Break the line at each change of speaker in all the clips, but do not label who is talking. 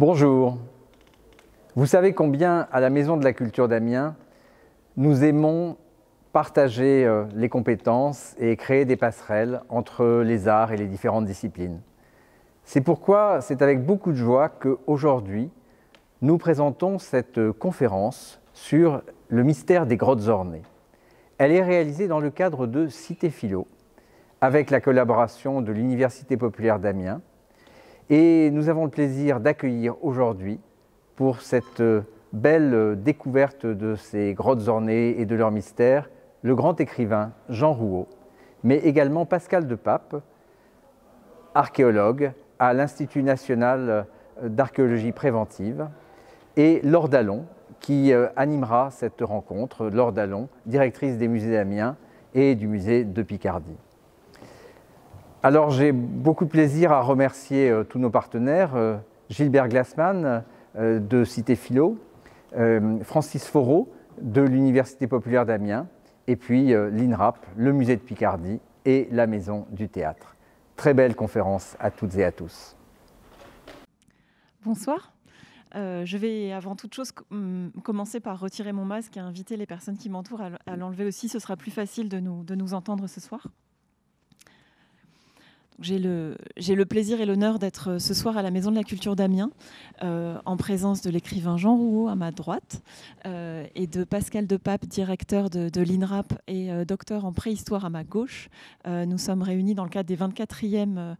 Bonjour. Vous savez combien à la Maison de la Culture d'Amiens, nous aimons partager euh, les compétences et créer des passerelles entre les arts et les différentes disciplines. C'est pourquoi c'est avec beaucoup de joie qu'aujourd'hui, nous présentons cette euh, conférence sur le mystère des grottes ornées. Elle est réalisée dans le cadre de Cité Philo, avec la collaboration de l'Université populaire d'Amiens, et nous avons le plaisir d'accueillir aujourd'hui pour cette euh, belle euh, découverte de ces grottes ornées et de leurs mystères le grand écrivain Jean Rouault, mais également Pascal de Pape, archéologue à l'Institut national euh, d'archéologie préventive, et Laure Dallon, qui animera cette rencontre, Laure Dallon, directrice des musées d'Amiens et du musée de Picardie. Alors j'ai beaucoup de plaisir à remercier euh, tous nos partenaires, euh, Gilbert Glassman euh, de Cité Philo, Francis Foreau de l'Université populaire d'Amiens, et puis l'INRAP, le musée de Picardie et la Maison du Théâtre. Très belle conférence à toutes et à tous.
Bonsoir. je vais avant toute chose mm, commencer par retirer mon masque et inviter les personnes qui m'entourent à l'enlever aussi. Ce sera plus facile de nous entendre ce soir. J'ai le, le, plaisir et l'honneur d'être euh, ce soir à la Maison de la Culture d'Amiens, euh, en présence de l'écrivain Jean Rouault à ma droite euh, et de Pascal Depape, directeur de, l'INRAP et docteur en préhistoire à ma gauche. nous sommes réunis dans le cadre des 24e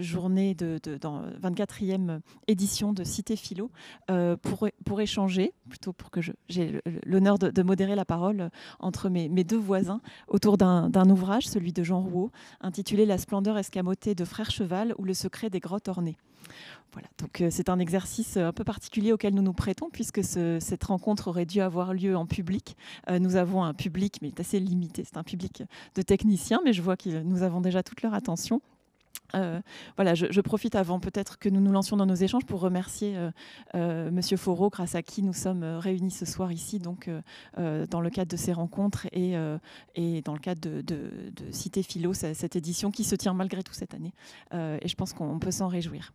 journées de, dans 24e édition de Cité Philo pour, pour échanger, plutôt pour que j'ai l'honneur de, modérer la parole entre mes, mes deux voisins autour d'un ouvrage, celui de Jean Rouault, intitulé La splendeur escamoté de frères Cheval ou le secret des grottes ornées. Voilà, donc euh, c'est un exercice euh, un peu particulier auquel nous nous prêtons puisque cette rencontre aurait dû avoir lieu en public. Euh, nous avons un public, mais il est assez limité, c'est un public de techniciens, mais je vois que nous avons déjà toute leur attention. Euh, voilà, je, profite avant peut-être que nous nous lancions dans nos échanges pour remercier euh, euh, M. Faureau grâce à qui nous sommes réunis ce soir ici, donc dans le cadre de ces rencontres et, dans le cadre de, de Cité Philo, cette édition qui se tient malgré tout cette année. et je pense qu'on peut s'en réjouir.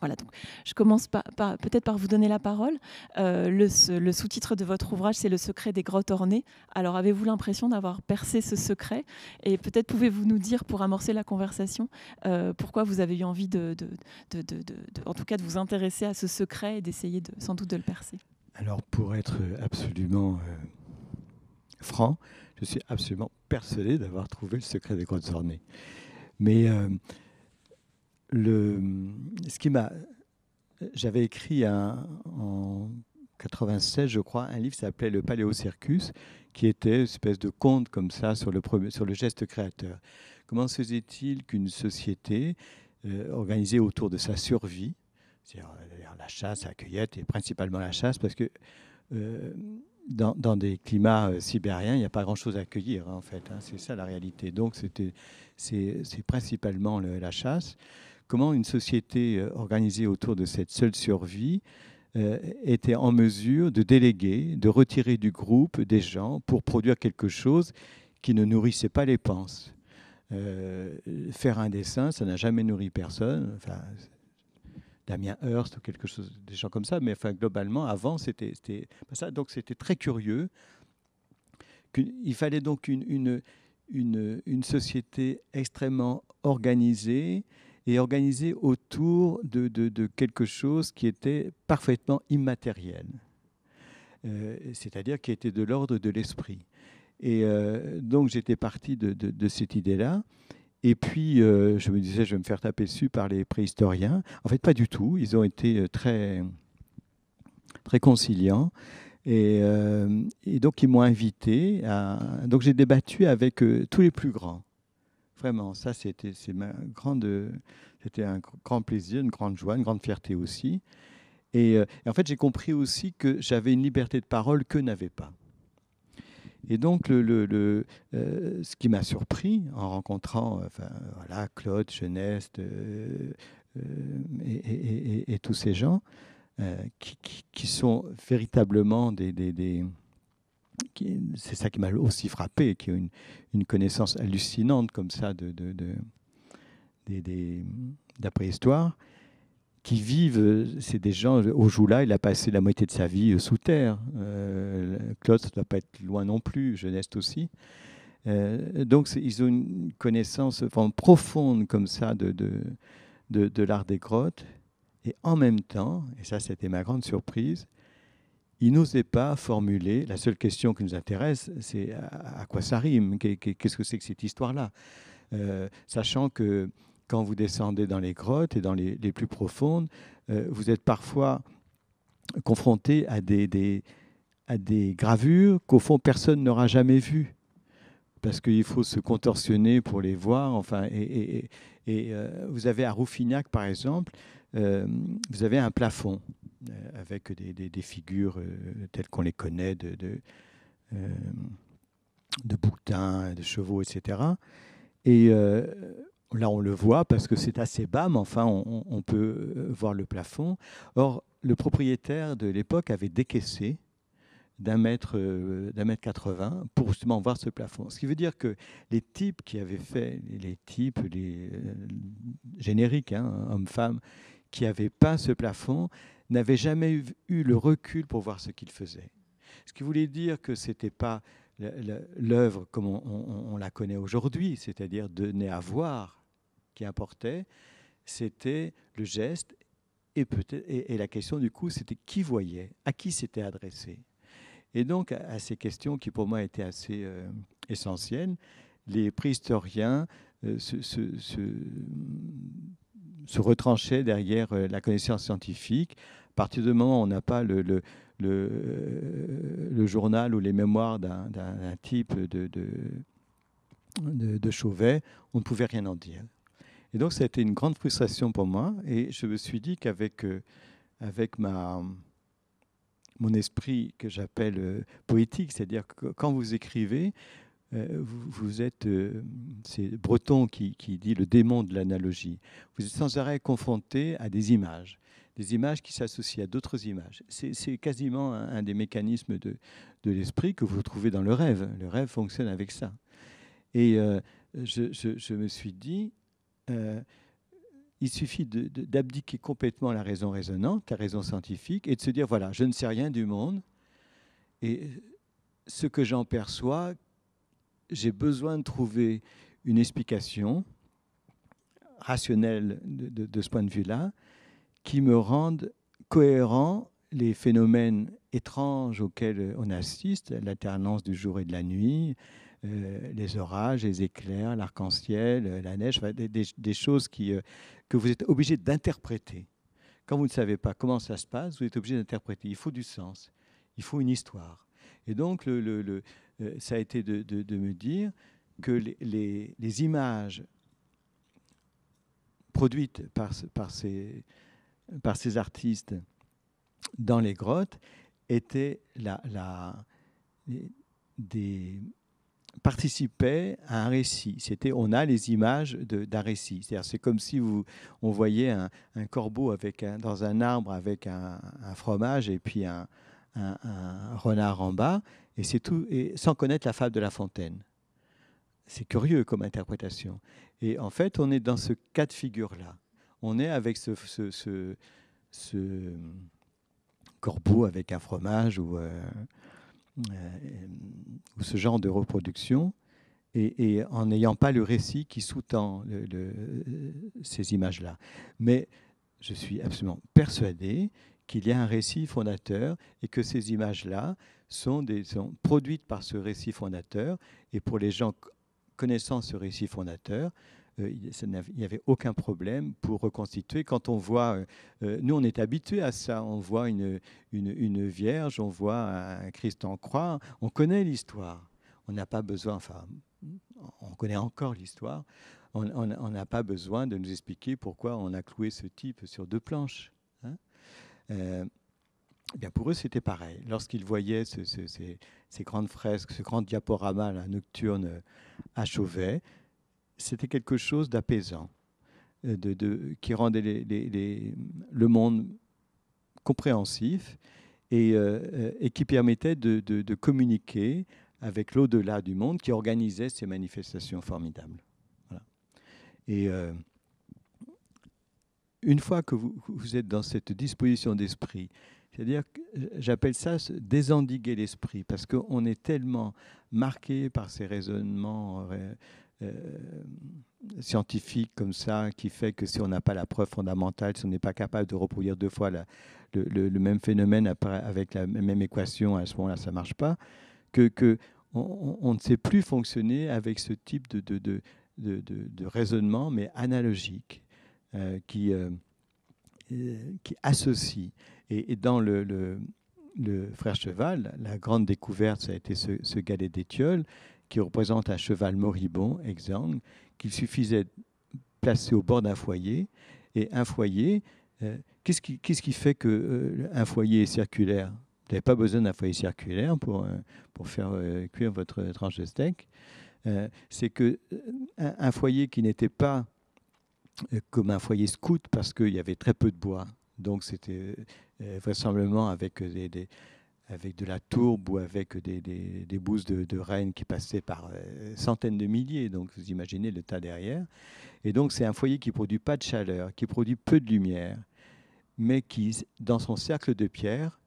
Voilà, donc je commence peut-être par vous donner la parole. Euh, le, sous-titre de votre ouvrage, c'est Le secret des grottes ornées. Alors, avez-vous l'impression d'avoir percé ce secret Et peut-être pouvez-vous nous dire, pour amorcer la conversation, euh, pourquoi vous avez eu envie, de, en tout cas, de vous intéresser à ce secret et d'essayer sans doute de le percer
Alors, pour être absolument euh, franc, je suis absolument persuadé d'avoir trouvé le secret des grottes ornées. Mais le, ce qui m'a. J'avais écrit en 96, je crois, un livre s'appelait Le Paléo qui était une espèce de conte comme ça sur le, sur le geste créateur. Comment faisait-il qu'une société euh, organisée autour de sa survie, c'est-à-dire la chasse, la cueillette, et principalement la chasse, parce que euh, dans, des climats euh, sibériens, il n'y a pas grand-chose à cueillir, hein, en fait. Hein, c'est ça la réalité. Donc, c'était, c'est, principalement la chasse comment une société euh, organisée autour de cette seule survie euh, était en mesure de déléguer, de retirer du groupe des gens pour produire quelque chose qui ne nourrissait pas les penses. Euh, faire un dessin, ça n'a jamais nourri personne. Damien Hearst ou quelque chose, des gens comme ça. Mais enfin, globalement, avant, c'était ça. Donc, c'était très curieux. Il fallait donc une société extrêmement organisée et organisé autour de, quelque chose qui était parfaitement immatériel, euh, c'est-à-dire qui était de l'ordre de l'esprit. Et euh, donc j'étais parti de, cette idée-là. Et puis, euh, je me disais, je vais me faire taper dessus par les préhistoriens. En fait, pas du tout. Ils ont été très, très conciliants. Et, donc, ils m'ont invité. À... Donc, j'ai débattu avec tous les plus grands. Vraiment, ça, c'était un grand plaisir, une grande joie, une grande fierté aussi. Euh, et, en fait, j'ai compris aussi que j'avais une liberté de parole que n'avait pas. Et donc, le, euh, ce qui m'a surpris en rencontrant euh, enfin, Claude, Genest et, tous ces gens qui, sont véritablement des c'est ça qui m'a aussi frappé, qui a une, connaissance hallucinante comme ça de, de, qui vivent, c'est des gens, au jour là il a passé la moitié de sa vie euh, sous terre. Euh, Claude, ça ne doit pas être loin non plus, jeunesse aussi. Euh, donc, ils ont une connaissance profonde comme ça de, de l'art des grottes. Et en même temps, et ça c'était ma grande surprise, il n'osait pas formuler la seule question qui nous intéresse, c'est à, quoi ça rime, qu'est-ce que c'est que cette histoire-là, euh, sachant que quand vous descendez dans les grottes et dans les, plus profondes, euh, vous êtes parfois confronté à des, à des gravures qu'au fond personne n'aura jamais vues parce qu'il faut se contorsionner pour les voir. Enfin, et, euh, vous avez à Rouffignac, par exemple, vous avez un plafond euh, avec des, figures euh, telles qu'on les connaît de, de, euh, boutins, de chevaux, etc. Et là, on le voit parce que c'est assez bas, mais enfin, on, peut voir le plafond. Or, le propriétaire de l'époque avait décaissé d'un mètre, d'un mètre 80 pour justement voir ce plafond. Ce qui veut dire que les types qui avaient fait, les types, les génériques, hein, hommes-femmes, qui n'avaient pas ce plafond, n'avait jamais eu le recul pour voir ce qu'il faisait. Ce qui voulait dire que ce n'était pas l'œuvre comme on, la connaît aujourd'hui, c'est-à-dire donner à voir qui importait, c'était le geste et, et, la question du coup, c'était qui voyait, à qui s'était adressé. Et donc à, ces questions qui pour moi étaient assez euh, essentielles, les préhistoriens euh, se se retrancher derrière euh, la connaissance scientifique. À partir du moment où on n'a pas le, le, le, euh, journal ou les mémoires d'un type de, de, de, Chauvet, on ne pouvait rien en dire. Et donc, ça a été une grande frustration pour moi. Et je me suis dit qu'avec euh, avec ma, mon esprit que j'appelle poétique, c'est-à-dire que quand vous écrivez, euh, vous, êtes, euh, c'est Breton qui, dit le démon de l'analogie, vous êtes sans arrêt confronté à des images des images qui s'associent à d'autres images. C'est quasiment un, des mécanismes de, l'esprit que vous trouvez dans le rêve. Le rêve fonctionne avec ça. Et euh, je, me suis dit, il suffit d'abdiquer complètement la raison raisonnante, la raison scientifique, et de se dire, voilà, je ne sais rien du monde, et ce que j'en perçois, j'ai besoin de trouver une explication rationnelle de, ce point de vue-là qui me rende cohérent les phénomènes étranges auxquels on assiste, l'alternance du jour et de la nuit, euh, les orages, les éclairs, l'arc-en-ciel, la neige, des, choses qui, euh, que vous êtes obligé d'interpréter. Quand vous ne savez pas comment ça se passe, vous êtes obligé d'interpréter. Il faut du sens, il faut une histoire. Et donc, le, le, euh, ça a été de, me dire que les, images produites par, ces, artistes dans les grottes étaient des, participaient à un récit. C'était, on a les images d'un récit. C'est-à-dire, c'est comme si on voyait un, corbeau dans un arbre avec un fromage et puis un, renard en bas. Et c'est tout, et sans connaître la fable de La Fontaine. C'est curieux comme interprétation. Et en fait, on est dans ce cas de figure-là. On est avec ce, ce, corbeau avec un fromage ou, euh, euh, ce genre de reproduction. Et, en n'ayant pas le récit qui sous-tend euh, ces images-là. Mais je suis absolument persuadé qu'il y a un récit fondateur et que ces images-là sont, des, produites par ce récit fondateur. Et pour les gens connaissant ce récit fondateur, euh, il n'y avait aucun problème pour reconstituer. Quand on voit, euh, euh, nous on est habitué à ça, on voit une, une, vierge, on voit un Christ en croix, on connaît l'histoire. On n'a pas besoin, enfin, on connaît encore l'histoire, on n'a pas besoin de nous expliquer pourquoi on a cloué ce type sur deux planches. Hein eh bien pour eux, c'était pareil. Lorsqu'ils voyaient ces, grandes fresques, ce grand diaporama nocturne euh, à Chauvet, c'était quelque chose d'apaisant, euh, de, qui rendait les, le monde compréhensif et, euh, qui permettait de, communiquer avec l'au-delà du monde qui organisait ces manifestations formidables. Et une fois que vous, êtes dans cette disposition d'esprit c'est-à-dire que j'appelle ça désendiguer l'esprit, parce qu'on est tellement marqué par ces raisonnements euh, euh, scientifiques comme ça, qui fait que si on n'a pas la preuve fondamentale, si on n'est pas capable de reproduire deux fois le, même phénomène avec la même équation, à ce moment-là, ça ne marche pas, que, on, ne sait plus fonctionner avec ce type de, de, de, de, raisonnement, mais analogique, euh, qui, qui associe et, dans le, le, frère cheval, la grande découverte, ça a été ce, galet d'étiole qui représente un cheval moribond, exsangue, qu'il suffisait de placer au bord d'un foyer. Et un foyer, euh, qu'est-ce qui, qui, fait qu'un euh, un foyer est circulaire Vous n'avez pas besoin d'un foyer circulaire pour, euh, pour faire cuire votre tranche de steak. C'est que un, foyer qui n'était pas comme un foyer scout parce qu'il y avait très peu de bois, donc c'était euh, vraisemblablement avec, avec de la tourbe ou avec des, bousses de, de rennes qui passaient par euh, centaines de milliers. Donc vous imaginez le tas derrière. Et donc c'est un foyer qui produit pas de chaleur, qui produit peu de lumière, mais qui, dans son cercle de pierre,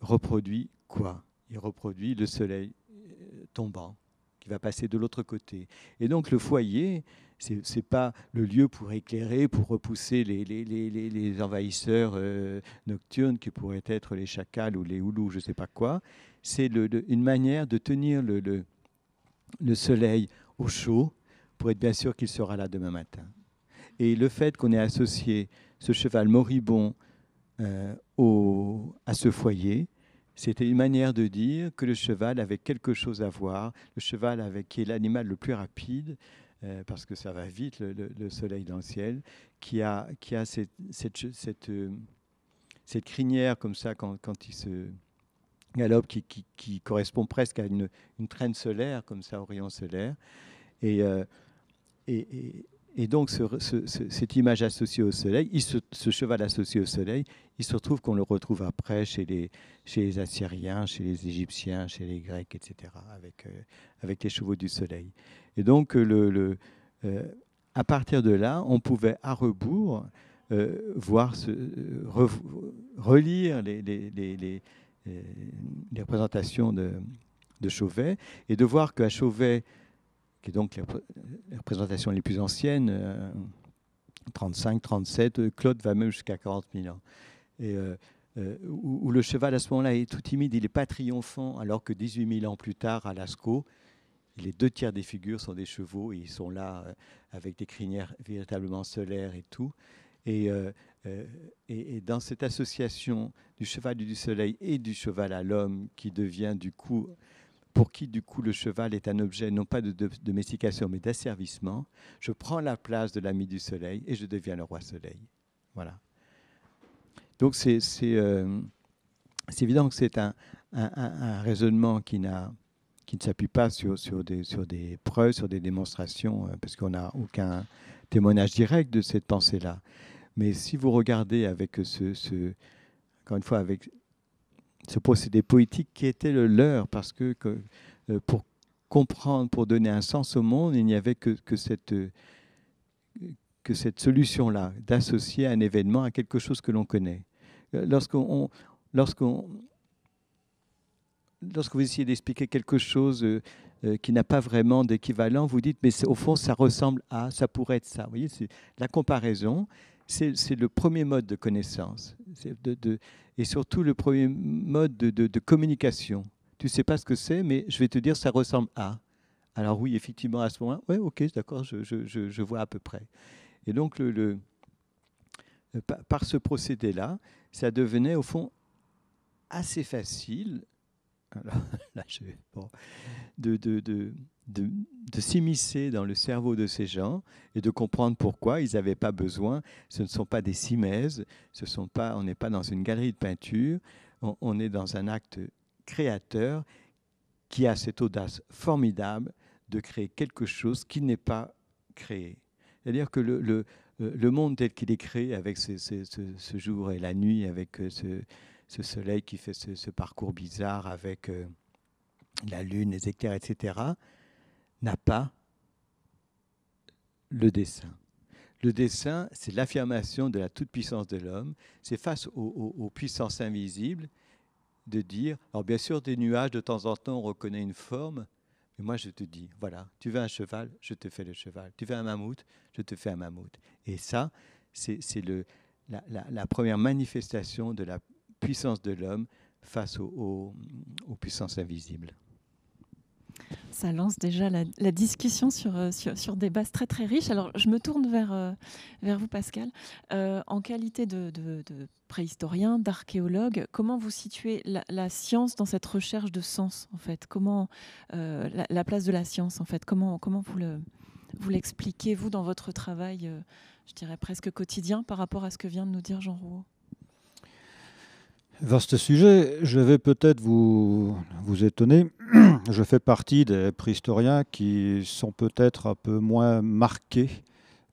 reproduit quoi Il reproduit le soleil euh, tombant qui va passer de l'autre côté. Et donc le foyer c'est pas le lieu pour éclairer, pour repousser les, envahisseurs euh, nocturnes qui pourraient être les chacals ou les houlous, je ne sais pas quoi. C'est une manière de tenir le, soleil au chaud pour être bien sûr qu'il sera là demain matin. Et le fait qu'on ait associé ce cheval moribond euh, au, à ce foyer, c'était une manière de dire que le cheval avait quelque chose à voir, le cheval avec, qui est l'animal le plus rapide, euh, parce que ça va vite, le, soleil dans le ciel, qui a, qui a cette, cette, cette, euh, crinière comme ça quand, quand il se galope, qui, qui, correspond presque à une, une, traîne solaire, comme ça, au rayon solaire. et, euh, et et donc, cette image associée au soleil, il ce cheval associé au soleil, il se retrouve qu'on le retrouve après chez les, chez les Assyriens, chez les Égyptiens, chez les Grecs, etc., avec, euh, avec les chevaux du soleil. Et donc, euh, le, euh, à partir de là, on pouvait à rebours voir relire les, les, représentations de, de, Chauvet et de voir qu'à Chauvet, qui est donc la représentation les plus anciennes, 35, euh, 37, euh, Claude va même jusqu'à 40 000 ans. Et, euh, où, le cheval à ce moment-là est tout timide, il n'est pas triomphant, alors que 18 000 ans plus tard, à Lascaux, les deux tiers des figures sont des chevaux et ils sont là avec des crinières véritablement solaires et tout. Et, et, et, dans cette association du cheval du soleil et du cheval à l'homme qui devient du coup pour qui du coup le cheval est un objet non pas de, domestication mais d'asservissement, je prends la place de l'ami du soleil et je deviens le roi soleil. Voilà. Donc c'est c'est euh, évident que c'est un, raisonnement qui, qui ne s'appuie pas sur, sur, des, sur des preuves, sur des démonstrations, euh, parce qu'on n'a aucun témoignage direct de cette pensée-là. Mais si vous regardez avec ce encore une fois, avec ce procédé poétique qui était le leur, parce que, euh, pour comprendre, pour donner un sens au monde, il n'y avait que, que cette, euh, que cette solution-là, d'associer un événement à quelque chose que l'on connaît. Euh, lorsqu'on, lorsqu'on, lorsque vous essayez d'expliquer quelque chose qui n'a pas vraiment d'équivalent, vous dites, mais au fond, ça ressemble à, ça pourrait être ça. Vous voyez, c'est la comparaison c'est le premier mode de connaissance. et surtout le premier mode de, communication. Tu ne sais pas ce que c'est, mais je vais te dire, ça ressemble à. Alors oui, effectivement, à ce moment-là, ouais, ok, d'accord, je, vois à peu près. Et donc, euh, par ce procédé-là, ça devenait au fond assez facile là, je, de, de, de, de s'immiscer dans le cerveau de ces gens et de comprendre pourquoi ils n'avaient pas besoin. Ce ne sont pas des simèses, ce sont pas, on n'est pas dans une galerie de peinture, on, est dans un acte créateur qui a cette audace formidable de créer quelque chose qui n'est pas créé. C'est-à-dire que le, le, le, monde tel qu'il est créé avec ce, ce, ce, jour et la nuit, avec ce, ce soleil qui fait ce, parcours bizarre avec euh, la lune, les éclairs, etc., n'a pas le dessin. Le dessin, c'est l'affirmation de la toute-puissance de l'homme. C'est face aux, puissances invisibles de dire, alors bien sûr, des nuages, de temps en temps, on reconnaît une forme, mais moi, je te dis, voilà, tu veux un cheval, je te fais le cheval. Tu veux un mammouth, je te fais un mammouth. Et ça, c'est la, la, première manifestation de la, puissance de l'homme face aux, puissances invisibles.
Ça lance déjà la, discussion euh, sur, sur, des bases très très riches. Alors je me tourne vers, euh, vers vous Pascal. Euh, en qualité de, préhistorien, d'archéologue, comment vous situez la, science dans cette recherche de sens en fait Comment la, place de la science en fait Comment, comment vous le, vous l'expliquez, vous, dans votre travail, je dirais presque quotidien, par rapport à ce que vient de nous dire Jean Rouault
ce sujet, je vais peut-être vous, vous étonner. Je fais partie des préhistoriens qui sont peut-être un peu moins marqués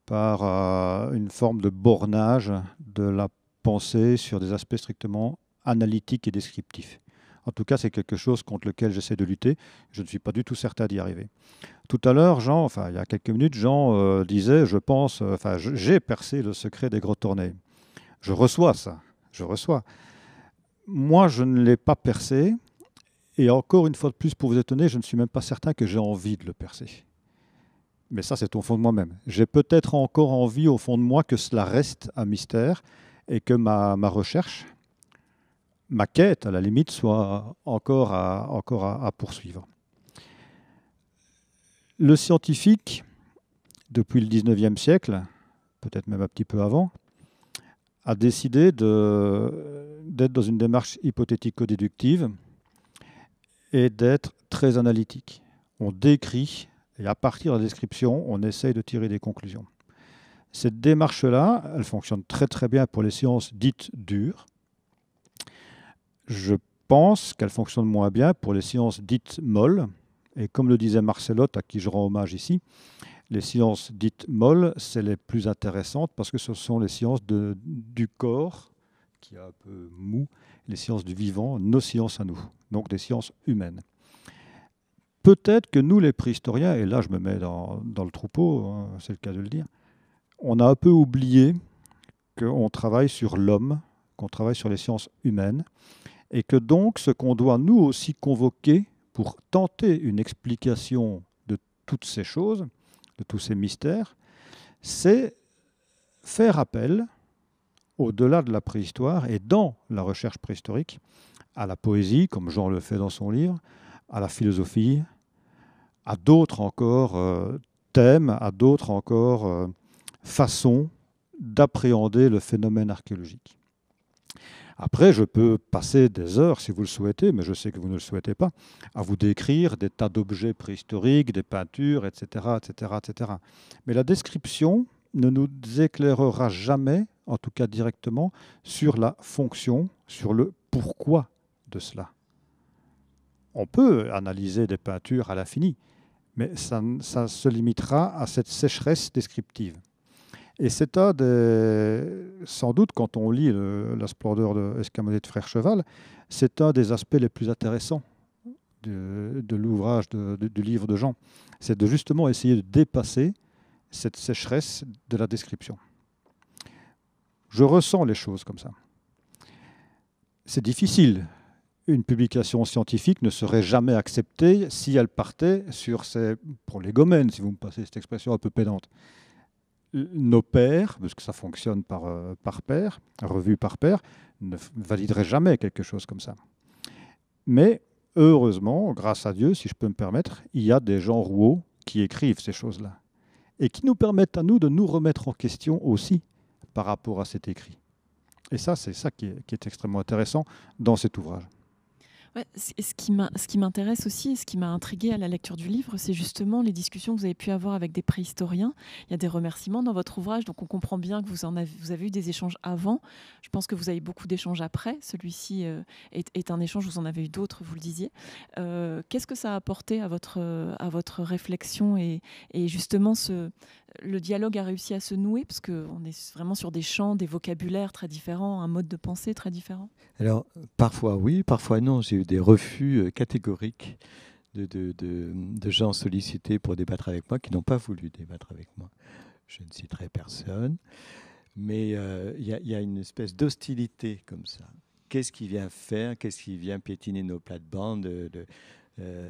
par euh, une forme de bornage de la pensée sur des aspects strictement analytiques et descriptifs. En tout cas, c'est quelque chose contre lequel j'essaie de lutter. Je ne suis pas du tout certain d'y arriver. Tout à l'heure, Jean, enfin il y a quelques minutes, Jean euh, disait, je pense, euh, enfin j'ai percé le secret des gros tournées. Je reçois ça, je reçois moi, je ne l'ai pas percé. Et encore une fois de plus, pour vous étonner, je ne suis même pas certain que j'ai envie de le percer. Mais ça, c'est au fond de moi-même. J'ai peut-être encore envie au fond de moi que cela reste un mystère et que ma, recherche, ma quête, à la limite, soit encore encore à poursuivre. Le scientifique, depuis le 19e siècle, peut-être même un petit peu avant, a décidé d'être dans une démarche hypothético-déductive et d'être très analytique. On décrit et à partir de la description, on essaye de tirer des conclusions. Cette démarche-là, elle fonctionne très très bien pour les sciences dites dures. Je pense qu'elle fonctionne moins bien pour les sciences dites molles. Et comme le disait Marcelotte, à qui je rends hommage ici, les sciences dites molles, c'est les plus intéressantes parce que ce sont les sciences du corps, qui est un peu mou, les sciences du vivant, nos sciences à nous, donc des sciences humaines. Peut-être que nous, les préhistoriens, et là je me mets dans, le troupeau, hein, c'est le cas de le dire, on a un peu oublié qu'on travaille sur l'homme, qu'on travaille sur les sciences humaines, et que donc ce qu'on doit nous aussi convoquer pour tenter une explication de toutes ces choses, de tous ces mystères, c'est faire appel, au-delà de la préhistoire et dans la recherche préhistorique, à la poésie, comme Jean le fait dans son livre, à la philosophie, à d'autres encore euh, thèmes, à d'autres encore euh, façons d'appréhender le phénomène archéologique. Après, je peux passer des heures, si vous le souhaitez, mais je sais que vous ne le souhaitez pas, à vous décrire des tas d'objets préhistoriques, des peintures, etc., etc., etc. Mais la description ne nous éclairera jamais, en tout cas directement, sur la fonction, sur le pourquoi de cela. On peut analyser des peintures à l'infini, mais ça, ça se limitera à cette sécheresse descriptive. Et c'est un euh, des, sans doute, quand on lit la splendeur de Escamonnet de Frère Cheval, c'est un des aspects les plus intéressants de, l'ouvrage, du livre de Jean. C'est de justement essayer de dépasser cette sécheresse de la description. Je ressens les choses comme ça. C'est difficile. Une publication scientifique ne serait jamais acceptée si elle partait sur ces prolégomènes, si vous me passez cette expression un peu pédante. Euh, nos pairs, parce que ça fonctionne par, euh, par pair, revue par père, ne valideraient jamais quelque chose comme ça. Mais heureusement, grâce à Dieu, si je peux me permettre, il y a des gens rouaux qui écrivent ces choses-là et qui nous permettent à nous de nous remettre en question aussi par rapport à cet écrit. Et ça, c'est ça qui est extrêmement intéressant dans cet ouvrage
ce qui m'intéresse aussi et ce qui m'a intrigué à la lecture du livre, c'est justement les discussions que vous avez pu avoir avec des préhistoriens. Il y a des remerciements dans votre ouvrage, donc on comprend bien que vous, en avez, vous avez eu des échanges avant. Je pense que vous avez beaucoup d'échanges après. Celui-ci euh, est, un échange, vous en avez eu d'autres, vous le disiez. Euh, qu'est-ce que ça a apporté à votre, à votre réflexion et, et justement ce, le dialogue a réussi à se nouer parce qu'on est vraiment sur des champs, des vocabulaires très différents, un mode de pensée très différent
Alors, parfois oui, parfois non. J'ai eu des refus euh, catégoriques de, de, gens sollicités pour débattre avec moi qui n'ont pas voulu débattre avec moi. Je ne citerai personne. Mais euh, il y, a une espèce d'hostilité comme ça. Qu'est-ce qui vient faire Qu'est-ce qui vient piétiner nos plates-bandes euh,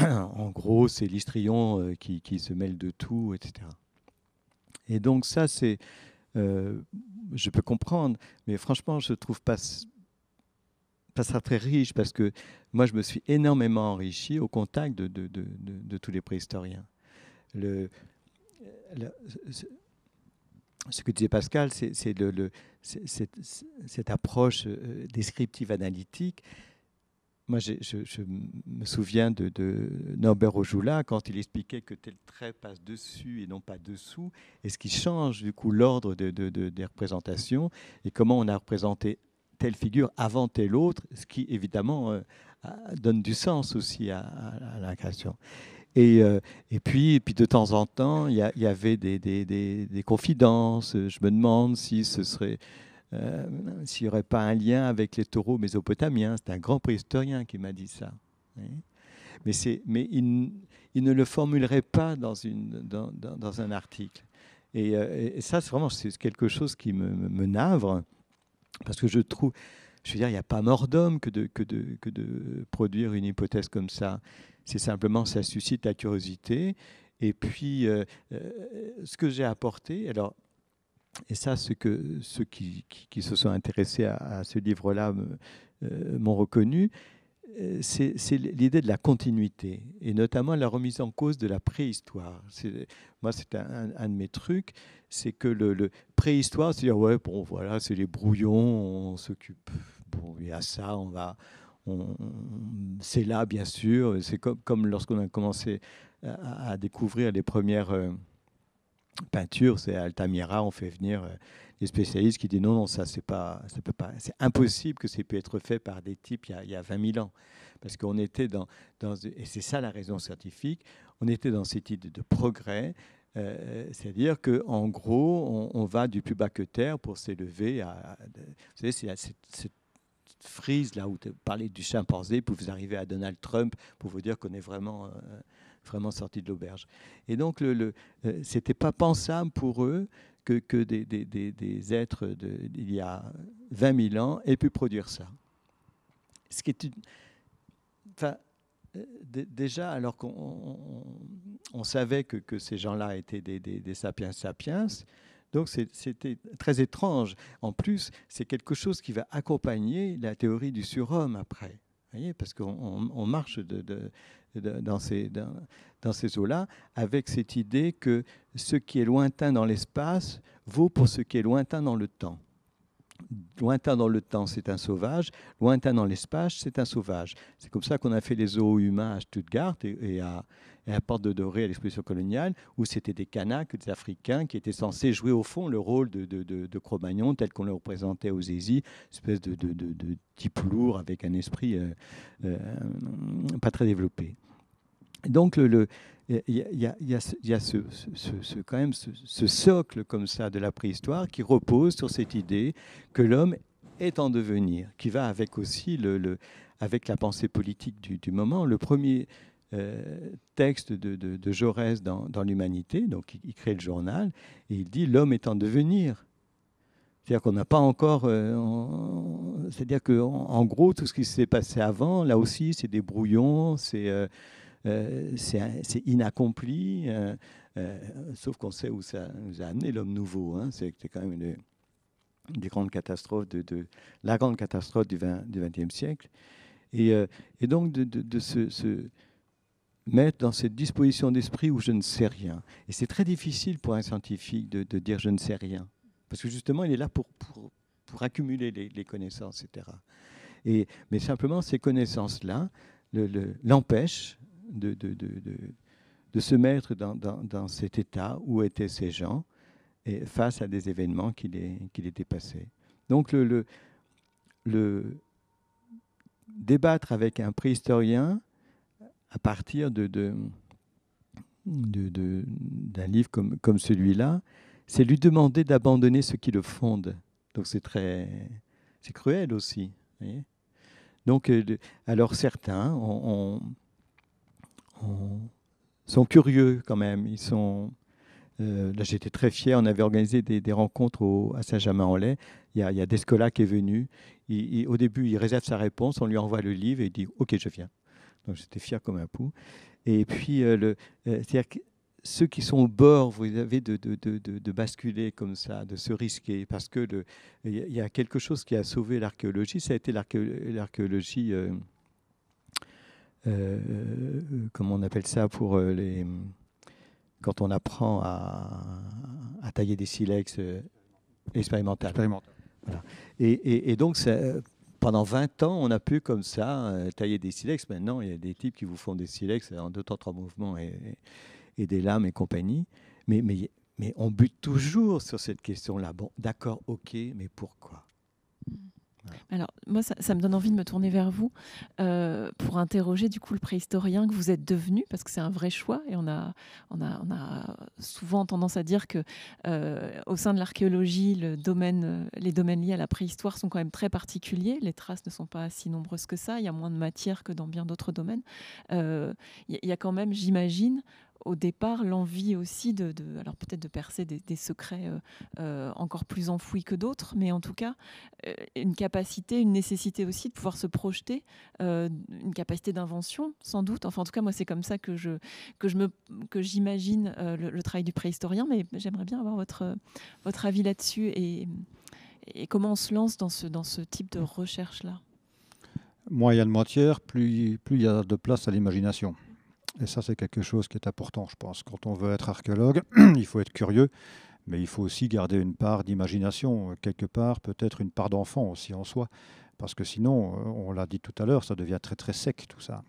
en gros, c'est l'histrion euh, qui, se mêle de tout, etc. Et donc ça, c'est, euh, je peux comprendre, mais franchement, je trouve pas, ça très riche parce que moi, je me suis énormément enrichi au contact de, tous les préhistoriens. ce que disait Pascal, c'est cette approche euh, descriptive analytique moi, je, me souviens de, Norbert Ojoula quand il expliquait que tel trait passe dessus et non pas dessous, et ce qui change du coup l'ordre de, des représentations et comment on a représenté telle figure avant telle autre, ce qui évidemment euh, donne du sens aussi à, la création. Et, euh, puis, puis de temps en temps, il y, avait des, des confidences. Je me demande si ce serait euh, s'il n'y aurait pas un lien avec les taureaux mésopotamiens. C'est un grand préhistorien qui m'a dit ça. Hein. Mais, mais il, ne le formulerait pas dans, une, dans, un article. Euh, et, ça, c'est vraiment quelque chose qui me, me, navre, parce que je trouve, je veux dire, il n'y a pas mort d'homme que de, que, de, produire une hypothèse comme ça. C'est simplement, ça suscite la curiosité. Et puis, euh, ce que j'ai apporté, alors et ça, ce que, ceux qui, se sont intéressés à, ce livre-là euh, m'ont reconnu, euh, c'est l'idée de la continuité, et notamment la remise en cause de la préhistoire. Moi, c'est un, de mes trucs, c'est que le, préhistoire, c'est dire, ouais, bon, voilà, c'est les brouillons, on s'occupe, bon, y à ça, on va, c'est là, bien sûr, c'est comme, lorsqu'on a commencé à, découvrir les premières... Euh, peinture, c'est Altamira, on fait venir euh, des spécialistes qui disent non, non, ça, c'est pas, ça peut pas, c'est impossible que ça pu être fait par des types il y a, il y a 20 000 ans. Parce qu'on était dans, dans et c'est ça la raison scientifique, on était dans cette idée de progrès, euh, euh, c'est-à-dire qu'en gros, on, on, va du plus bas que terre pour s'élever à, vous savez, c'est cette, frise là où vous parlez du chimpanzé, pour vous arriver à Donald Trump pour vous dire qu'on est vraiment vraiment sorti de l'auberge. Et donc, ce euh, c'était pas pensable pour eux que, des, êtres d'il y a 20 000 ans aient pu produire ça. Ce qui est euh, déjà, alors qu'on savait que, ces gens-là étaient des, sapiens sapiens, donc c'était très étrange. En plus, c'est quelque chose qui va accompagner la théorie du surhomme après parce qu'on marche dans ces eaux-là avec cette idée que ce qui est lointain dans l'espace vaut pour ce qui est lointain dans le temps lointain dans le temps, c'est un sauvage, lointain dans l'espace, c'est un sauvage. C'est comme ça qu'on a fait les zoos humains à Stuttgart et, à, et Porte de Doré à l'exposition coloniale, où c'était des Kanaks, des Africains, qui étaient censés jouer au fond le rôle de, de, de, Cro-Magnon, tel qu'on le représentait aux une espèce de, de, type lourd avec un esprit euh, euh, pas très développé. Donc le il y, a, ce, quand même ce, socle comme ça de la préhistoire qui repose sur cette idée que l'homme est en devenir, qui va avec aussi le, avec la pensée politique du, moment. Le premier euh, texte de, Jaurès dans, l'Humanité, donc il, crée le journal, et il dit l'homme est en devenir. C'est-à-dire qu'on n'a pas encore. Euh, c'est-à-dire qu'en en, gros, tout ce qui s'est passé avant, là aussi, c'est des brouillons, c'est. Euh, euh, c'est inaccompli, euh, euh, sauf qu'on sait où ça nous a amené l'homme nouveau. Hein. C'était quand même une, des grandes de, la grande catastrophe du, XXe siècle. Et, donc de, se mettre dans cette disposition d'esprit où je ne sais rien. Et c'est très difficile pour un scientifique de, dire je ne sais rien, parce que justement, il est là pour, pour, accumuler les, connaissances, etc. Et, mais simplement, ces connaissances-là l'empêchent de, de, de, de se mettre dans, dans, dans, cet état où étaient ces gens et face à des événements qui les, qui dépassaient. Donc le, le, débattre avec un préhistorien à partir de, d'un livre comme, comme celui-là, c'est lui demander d'abandonner ce qui le fonde. Donc c'est très, c'est cruel aussi. Donc, euh, alors certains ont, sont curieux quand même. Ils sont, euh, là, j'étais très fier. On avait organisé des, rencontres au, à Saint-Germain-en-Laye. Il, y a Descola qui est venu. au début, il réserve sa réponse. On lui envoie le livre et il dit OK, je viens. Donc j'étais fier comme un pou. Et puis, euh, le, euh, c'est-à-dire ceux qui sont au bord, vous avez de, de, de, de, basculer comme ça, de se risquer, parce que il y a quelque chose qui a sauvé l'archéologie. Ça a été l'archéologie euh, euh, comment on appelle ça pour euh, les quand on apprend à, tailler des silex expérimental. Et, donc, pendant 20 ans, on a pu comme ça tailler des silex. Maintenant, il y a des types qui vous font des silex en deux temps, trois mouvements et, des lames et compagnie. Mais, mais, mais on bute toujours sur cette question-là. Bon, d'accord, ok, mais pourquoi
alors, moi, ça, me donne envie de me tourner vers vous euh, pour interroger du coup le préhistorien que vous êtes devenu, parce que c'est un vrai choix et on a, on a, on a souvent tendance à dire que euh, au sein de l'archéologie, le domaine, les domaines liés à la préhistoire sont quand même très particuliers. Les traces ne sont pas si nombreuses que ça. Il y a moins de matière que dans bien d'autres domaines. Euh, il y a quand même, j'imagine, au départ l'envie aussi de, alors peut-être de percer des, secrets euh, euh, encore plus enfouis que d'autres, mais en tout cas euh, une capacité, une nécessité aussi de pouvoir se projeter, une capacité d'invention sans doute. Enfin en tout cas moi c'est comme ça que je que je me que j'imagine le, travail du préhistorien, mais j'aimerais bien avoir votre votre avis là-dessus et, comment on se lance dans ce dans ce type de recherche là.
Moins il plus plus il y a de place à l'imagination. Et ça, c'est quelque chose qui est important, je pense. Quand on veut être archéologue, il faut être curieux, mais il faut aussi garder une part d'imagination, quelque part, peut-être une part d'enfant aussi en soi, parce que sinon, euh, on l'a dit tout à l'heure, ça devient très très sec tout ça.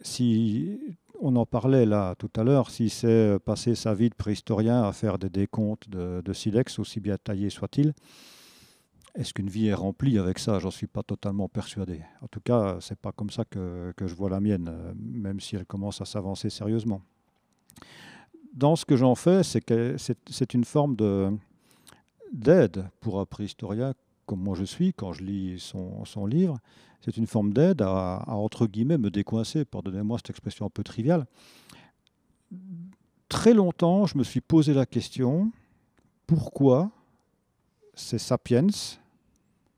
Si on en parlait là tout à l'heure, si c'est euh, passer sa vie de préhistorien à faire des décomptes de, de silex, aussi bien taillé soit-il, est-ce qu'une vie est remplie avec ça J'en suis pas totalement persuadé. En tout cas, c'est pas comme ça que, je vois la mienne, euh, même si elle commence à s'avancer sérieusement. Dans ce que j'en fais, c'est que c'est une forme d'aide pour un préhistorien comme moi je suis quand je lis son, livre. C'est une forme d'aide à, entre guillemets me décoincer. Pardonnez-moi cette expression un peu triviale. Très longtemps, je me suis posé la question pourquoi ces sapiens,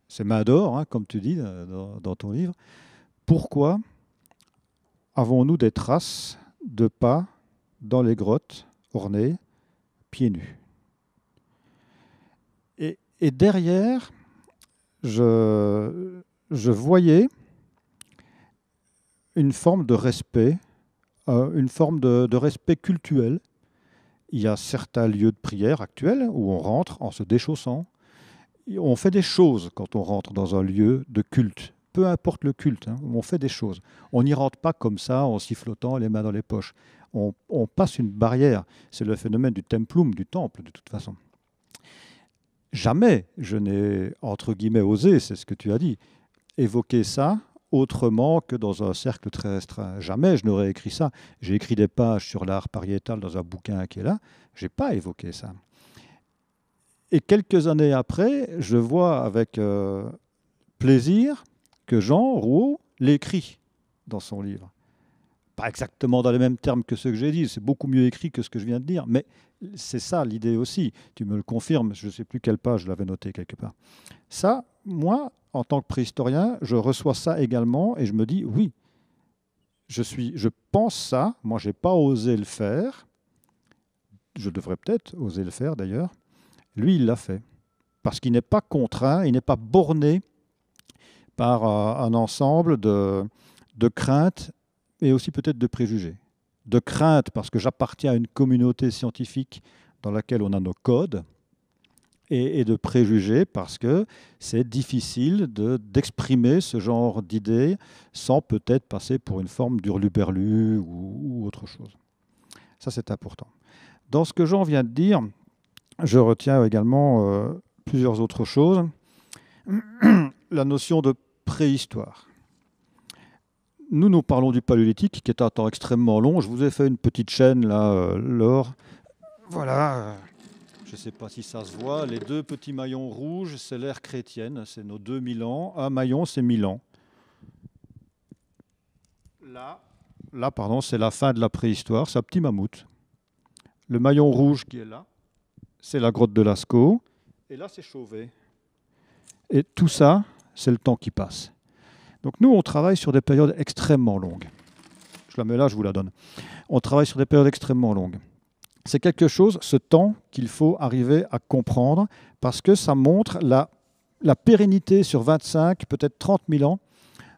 c'est main d'or, hein, comme tu dis euh, dans, ton livre. Pourquoi avons-nous des traces de pas dans les grottes ornées, pieds nus et, derrière, je, voyais une forme de respect, euh, une forme de, de respect cultuel. Il y a certains lieux de prière actuels où on rentre en se déchaussant, on fait des choses quand on rentre dans un lieu de culte. Peu importe le culte, hein, on fait des choses. On n'y rentre pas comme ça, en sifflotant les mains dans les poches. On, on passe une barrière. C'est le phénomène du templum, du temple, de toute façon. Jamais je n'ai, entre guillemets, osé, c'est ce que tu as dit, évoquer ça autrement que dans un cercle très restreint. Jamais je n'aurais écrit ça. J'ai écrit des pages sur l'art pariétal dans un bouquin qui est là. Je n'ai pas évoqué ça. Et quelques années après, je vois avec euh, plaisir que Jean Rouault l'écrit dans son livre. Pas exactement dans les mêmes termes que ceux que j'ai dit, c'est beaucoup mieux écrit que ce que je viens de dire, mais c'est ça l'idée aussi. Tu me le confirmes, je ne sais plus quelle page, je l'avais noté quelque part. Ça, moi, en tant que préhistorien, je reçois ça également et je me dis oui, je, suis, je pense ça, moi, je n'ai pas osé le faire, je devrais peut-être oser le faire d'ailleurs, lui, il l'a fait. Parce qu'il n'est pas contraint, il n'est pas borné par euh, un ensemble de, craintes et aussi peut-être de préjugés. De crainte parce que j'appartiens à une communauté scientifique dans laquelle on a nos codes, et, de préjugés parce que c'est difficile d'exprimer ce genre d'idées sans peut-être passer pour une forme d'urluberlu ou, ou, autre chose. Ça, c'est important. Dans ce que Jean vient de dire, je retiens également euh, plusieurs autres choses. La notion de préhistoire. Nous, nous parlons du paléolithique, qui est un temps extrêmement long. Je vous ai fait une petite chaîne, là, euh, l'or. Voilà, je ne sais pas si ça se voit. Les deux petits maillons rouges, c'est l'ère chrétienne, c'est nos 2000 ans. Un maillon, c'est 1000 ans. Là, là pardon, c'est la fin de la préhistoire, c'est un petit mammouth. Le maillon rouge qui est là, c'est la grotte de Lascaux. Et là, c'est Chauvet. Et tout ça, c'est le temps qui passe. Donc nous, on travaille sur des périodes extrêmement longues. Je la mets là, je vous la donne. On travaille sur des périodes extrêmement longues. C'est quelque chose, ce temps, qu'il faut arriver à comprendre parce que ça montre la, pérennité sur 25, peut-être 30 000 ans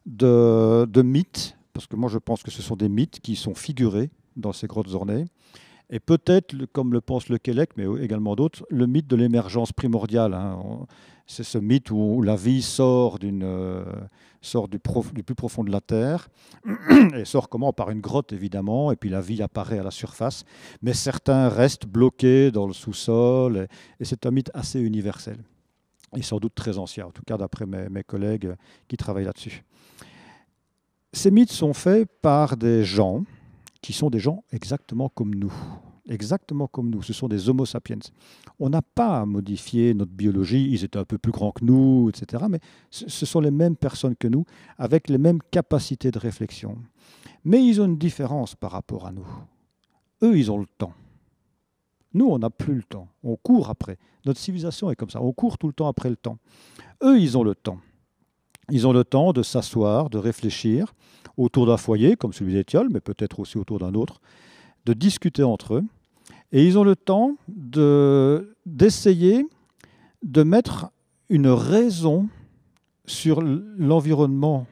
de, de mythes, parce que moi je pense que ce sont des mythes qui sont figurés dans ces grottes ornées, et peut-être, comme le pense le Quélec, mais également d'autres, le mythe de l'émergence primordiale. Hein. C'est ce mythe où, la vie sort, euh, du, plus profond de la Terre, et sort comment Par une grotte, évidemment, et puis la vie apparaît à la surface, mais certains restent bloqués dans le sous-sol, et, c'est un mythe assez universel, et sans doute très ancien, en tout cas d'après mes, mes collègues qui travaillent là-dessus. Ces mythes sont faits par des gens qui sont des gens exactement comme nous. Exactement comme nous, ce sont des Homo sapiens. On n'a pas à notre biologie, ils étaient un peu plus grands que nous, etc. Mais ce sont les mêmes personnes que nous, avec les mêmes capacités de réflexion. Mais ils ont une différence par rapport à nous. Eux, ils ont le temps. Nous, on n'a plus le temps. On court après. Notre civilisation est comme ça. On court tout le temps après le temps. Eux, ils ont le temps. Ils ont le temps de s'asseoir, de réfléchir autour d'un foyer, comme celui d'Étiole, mais peut-être aussi autour d'un autre, de discuter entre eux. Et ils ont le temps d'essayer de, mettre une raison sur l'environnement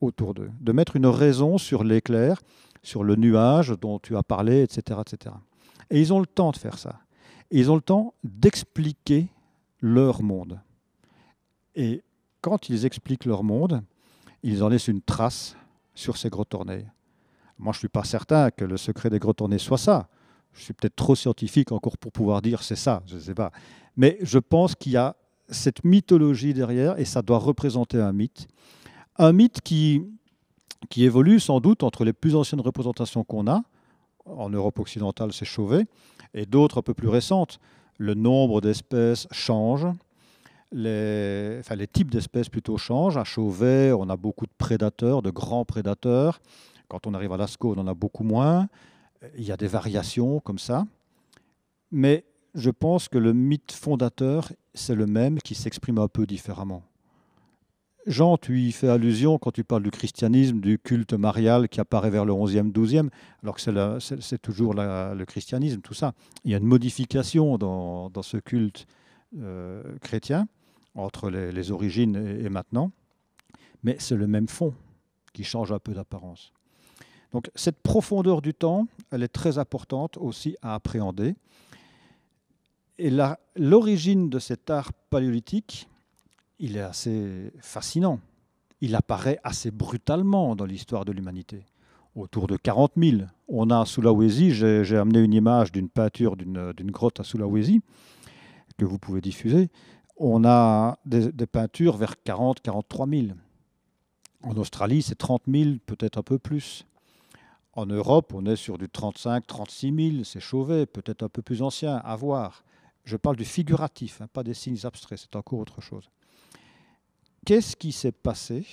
autour d'eux, de mettre une raison sur l'éclair, sur le nuage dont tu as parlé, etc., etc. Et ils ont le temps de faire ça. ils ont le temps d'expliquer leur monde. Et quand ils expliquent leur monde, ils en laissent une trace sur ces gros tournées. Moi, je ne suis pas certain que le secret des gros tournées soit ça. Je suis peut-être trop scientifique encore pour pouvoir dire c'est ça, je sais pas. Mais je pense qu'il y a cette mythologie derrière et ça doit représenter un mythe. Un mythe qui, qui évolue sans doute entre les plus anciennes représentations qu'on a, en Europe occidentale c'est Chauvet, et d'autres un peu plus récentes. Le nombre d'espèces change, les, types d'espèces plutôt changent. À Chauvet, on a beaucoup de prédateurs, de grands prédateurs. Quand on arrive à Lascaux, on en a beaucoup moins. Il y a des variations comme ça. Mais je pense que le mythe fondateur, c'est le même qui s'exprime un peu différemment. Jean, tu y fais allusion quand tu parles du christianisme, du culte marial qui apparaît vers le 11e, 12e, alors que c'est toujours le christianisme, tout ça. Il y a une modification dans, ce culte euh, chrétien entre les, origines et, et, maintenant, mais c'est le même fond qui change un peu d'apparence. Donc cette profondeur du temps, elle est très importante aussi à appréhender. Et l'origine de cet art paléolithique, il est assez fascinant. Il apparaît assez brutalement dans l'histoire de l'humanité, autour de 40 000. On a à Sulawesi, j'ai amené une image d'une peinture d'une grotte à Sulawesi que vous pouvez diffuser on a des, peintures vers 40, 43 000. En Australie, c'est 30 000, peut-être un peu plus. En Europe, on est sur du 35, 36 000, c'est Chauvet, peut-être un peu plus ancien, à voir. Je parle du figuratif, hein, pas des signes abstraits, c'est encore autre chose. Qu'est-ce qui s'est passé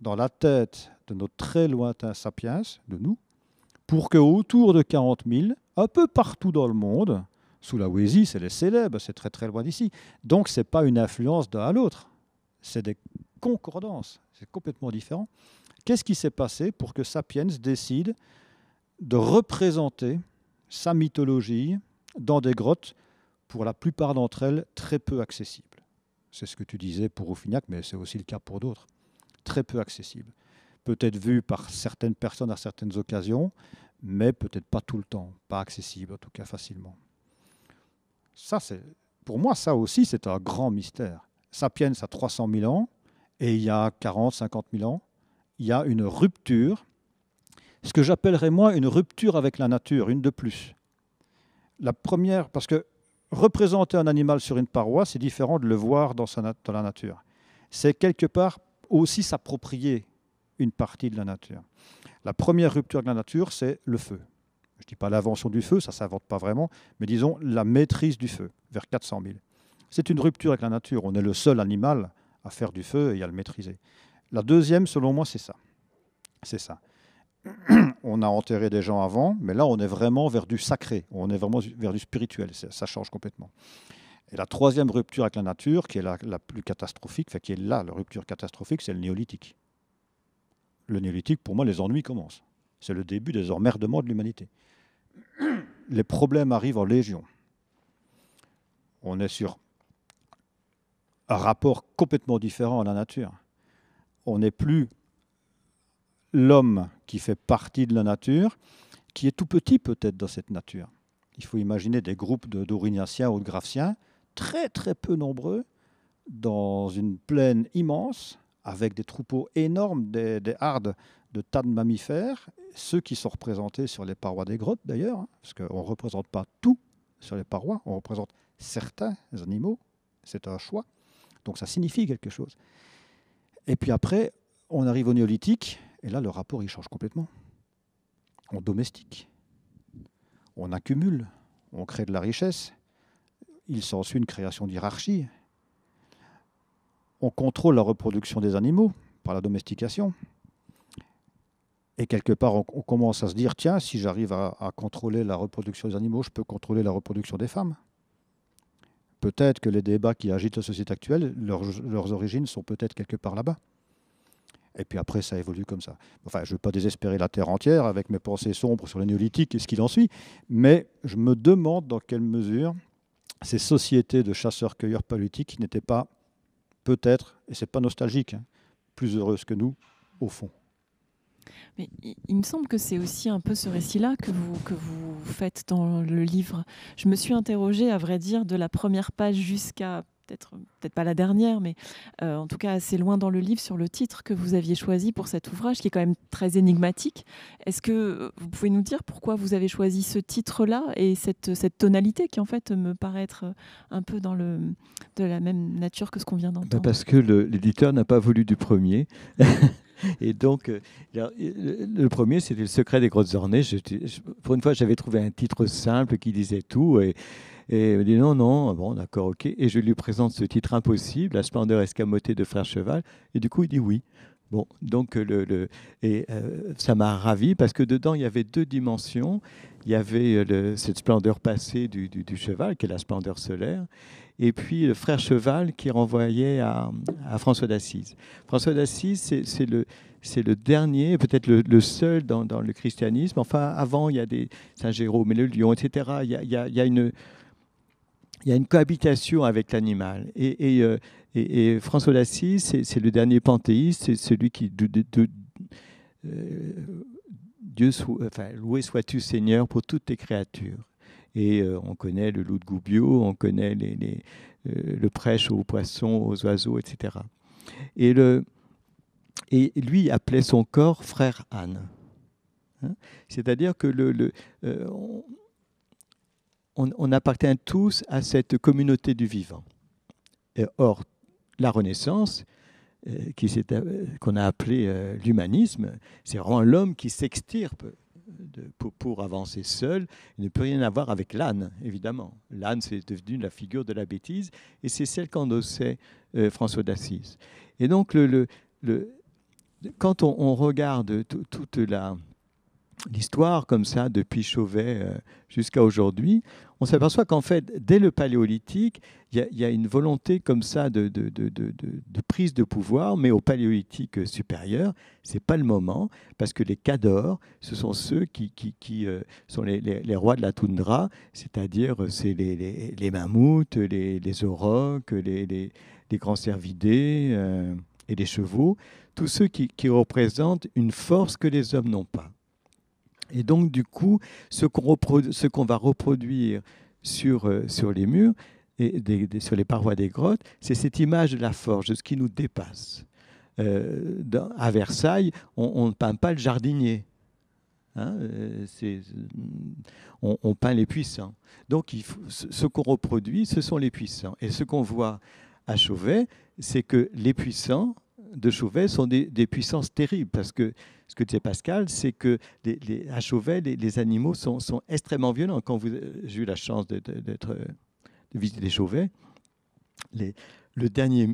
dans la tête de notre très lointain sapiens, de nous, pour que autour de 40 000, un peu partout dans le monde, Sulawesi, c'est les célèbres, c'est très très loin d'ici. Donc ce n'est pas une influence d'un à l'autre, c'est des concordances, c'est complètement différent. Qu'est-ce qui s'est passé pour que Sapiens décide de représenter sa mythologie dans des grottes, pour la plupart d'entre elles très peu accessibles C'est ce que tu disais pour Rouffignac, mais c'est aussi le cas pour d'autres. Très peu accessibles. Peut-être vues par certaines personnes à certaines occasions, mais peut-être pas tout le temps, pas accessible en tout cas facilement. Ça, c'est, pour moi, ça aussi, c'est un grand mystère. Sapiens a 300 000 ans, et il y a 40, 50 000 ans, il y a une rupture, ce que j'appellerais moi une rupture avec la nature, une de plus. La première, parce que représenter un animal sur une paroi, c'est différent de le voir dans la nature. C'est quelque part aussi s'approprier une partie de la nature. La première rupture de la nature, c'est le feu je ne dis pas l'invention du feu, ça ne s'invente pas vraiment, mais disons la maîtrise du feu, vers 400 000. C'est une rupture avec la nature. On est le seul animal à faire du feu et à le maîtriser. La deuxième, selon moi, c'est ça. C'est ça. on a enterré des gens avant, mais là, on est vraiment vers du sacré, on est vraiment vers du spirituel. Ça change complètement. Et la troisième rupture avec la nature, qui est la, plus catastrophique, qui est là, la rupture catastrophique, c'est le néolithique. Le néolithique, pour moi, les ennuis commencent. C'est le début des emmerdements de l'humanité les problèmes arrivent en légion. On est sur un rapport complètement différent à la nature. On n'est plus l'homme qui fait partie de la nature, qui est tout petit peut-être dans cette nature. Il faut imaginer des groupes d'Aurignaciens ou de graffiens, très très peu nombreux, dans une plaine immense, avec des troupeaux énormes, des hardes de tas de mammifères, ceux qui sont représentés sur les parois des grottes d'ailleurs, hein, parce qu'on ne représente pas tout sur les parois, on représente certains animaux, c'est un choix, donc ça signifie quelque chose. Et puis après, on arrive au néolithique, et là le rapport il change complètement. On domestique, on accumule, on crée de la richesse, il s'ensuit une création d'hierarchie, on contrôle la reproduction des animaux par la domestication, et quelque part, on, commence à se dire, tiens, si j'arrive à, contrôler la reproduction des animaux, je peux contrôler la reproduction des femmes. Peut-être que les débats qui agitent la société actuelle, leurs origines sont peut-être quelque part là-bas. Et puis après, ça évolue comme ça. Enfin, je ne veux pas désespérer la Terre entière avec mes pensées sombres sur les néolithiques et ce qu'il en suit, mais je me demande dans quelle mesure ces sociétés de chasseurs-cueilleurs politiques n'étaient pas, peut-être, et c'est pas nostalgique, hein, plus heureuses que nous, au fond.
Mais il me semble que c'est aussi un peu ce récit-là que vous, que vous faites dans le livre. Je me suis interrogée, à vrai dire, de la première page jusqu'à peut-être peut-être pas la dernière, mais euh, en tout cas assez loin dans le livre sur le titre que vous aviez choisi pour cet ouvrage, qui est quand même très énigmatique. Est-ce que euh, vous pouvez nous dire pourquoi vous avez choisi ce titre-là et cette, cette tonalité qui en fait me paraît être euh, un peu dans le de la même nature que ce qu'on vient bah, d'entendre Parce
que l'éditeur n'a pas voulu du premier. Et donc, euh, euh, le premier, c'était Le secret des grottes ornées. pour une fois, j'avais trouvé un titre simple qui disait tout. Et, il me dit non, non, ah bon, d'accord, ok. Et je lui présente ce titre impossible, La splendeur escamotée de Frère Cheval. Et du coup, il dit oui. Bon, donc euh, le, et ça m'a ravi parce que dedans il y avait deux dimensions. Il y avait cette splendeur passée du, du, du cheval, qui est la splendeur solaire, et puis le frère Cheval qui renvoyait à, François d'Assise. François d'Assise, c'est le, le, dernier, peut-être le, seul dans, le christianisme. Enfin, avant, il y a des Saint-Jérôme et le lion, etc. Il y a, une il une cohabitation avec l'animal. Et, euh, François d'Assise, c'est le dernier panthéiste, c'est celui qui. De, euh, Dieu, loué sois-tu Seigneur pour toutes tes créatures. Et euh, on connaît le loup de Goubio, on connaît les, euh, le prêche aux poissons, aux oiseaux, etc. Et, le, et lui appelait son corps frère Anne. Hein. C'est-à-dire que le, le euh, on, on, appartient tous à cette communauté du vivant. Et or, la Renaissance, qu'on a appelée l'humanisme, c'est vraiment l'homme qui s'extirpe pour, avancer seul, il ne peut rien avoir avec l'âne, évidemment. L'âne, c'est devenu la figure de la bêtise, et c'est celle qu'endossait euh, François d'Assise. Et donc, quand on, on regarde toute la, l'histoire comme ça depuis Chauvet euh, jusqu'à aujourd'hui, on s'aperçoit qu'en fait, dès le paléolithique, il y, a une volonté comme ça de, prise de pouvoir, mais au paléolithique supérieur, ce n'est pas le moment, parce que les cadors, ce sont ceux qui, euh, sont les, rois de la toundra, c'est-à-dire euh, c'est les, les, mammouths, les, les aurochs, les, grands cervidés et les chevaux, tous ceux qui représentent une force que les hommes n'ont pas. Et donc, du coup, ce qu'on va reproduire euh, sur, les murs, et sur les parois des grottes, c'est cette image de la forge, de ce qui nous dépasse. Euh, à Versailles, on ne peint pas le jardinier. Hein, euh, on, peint les puissants. Donc, ce qu'on reproduit, ce sont les puissants. Et ce qu'on voit à Chauvet, c'est que les puissants, de Chauvet sont des, puissances terribles, parce que ce que disait Pascal, c'est que les, les, à Chauvet, les, animaux sont, extrêmement violents. Quand j'ai eu la chance de, de, visiter les les, le dernier,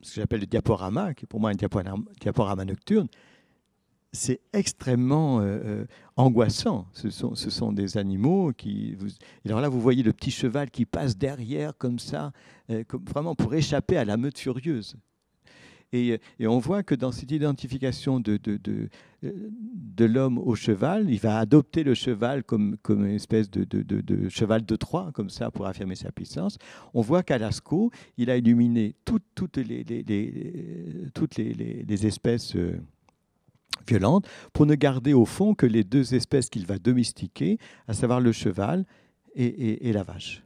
ce que j'appelle le diaporama, qui est pour moi un diaporama, nocturne, c'est extrêmement euh, euh, angoissant. Ce sont, des animaux qui... Vous, alors là, vous voyez le petit cheval qui passe derrière comme ça, euh, vraiment pour échapper à la meute furieuse. Euh, et, on voit que dans cette identification de, euh, de, l'homme au cheval, il va adopter le cheval comme, comme une espèce de, de cheval de Troie, comme ça, pour affirmer sa puissance. On voit qu'à Lascaux, il a illuminé toutes, les, euh, toutes les, espèces. violentes, pour ne garder au fond que les deux espèces qu'il va domestiquer, à savoir le cheval et la vache.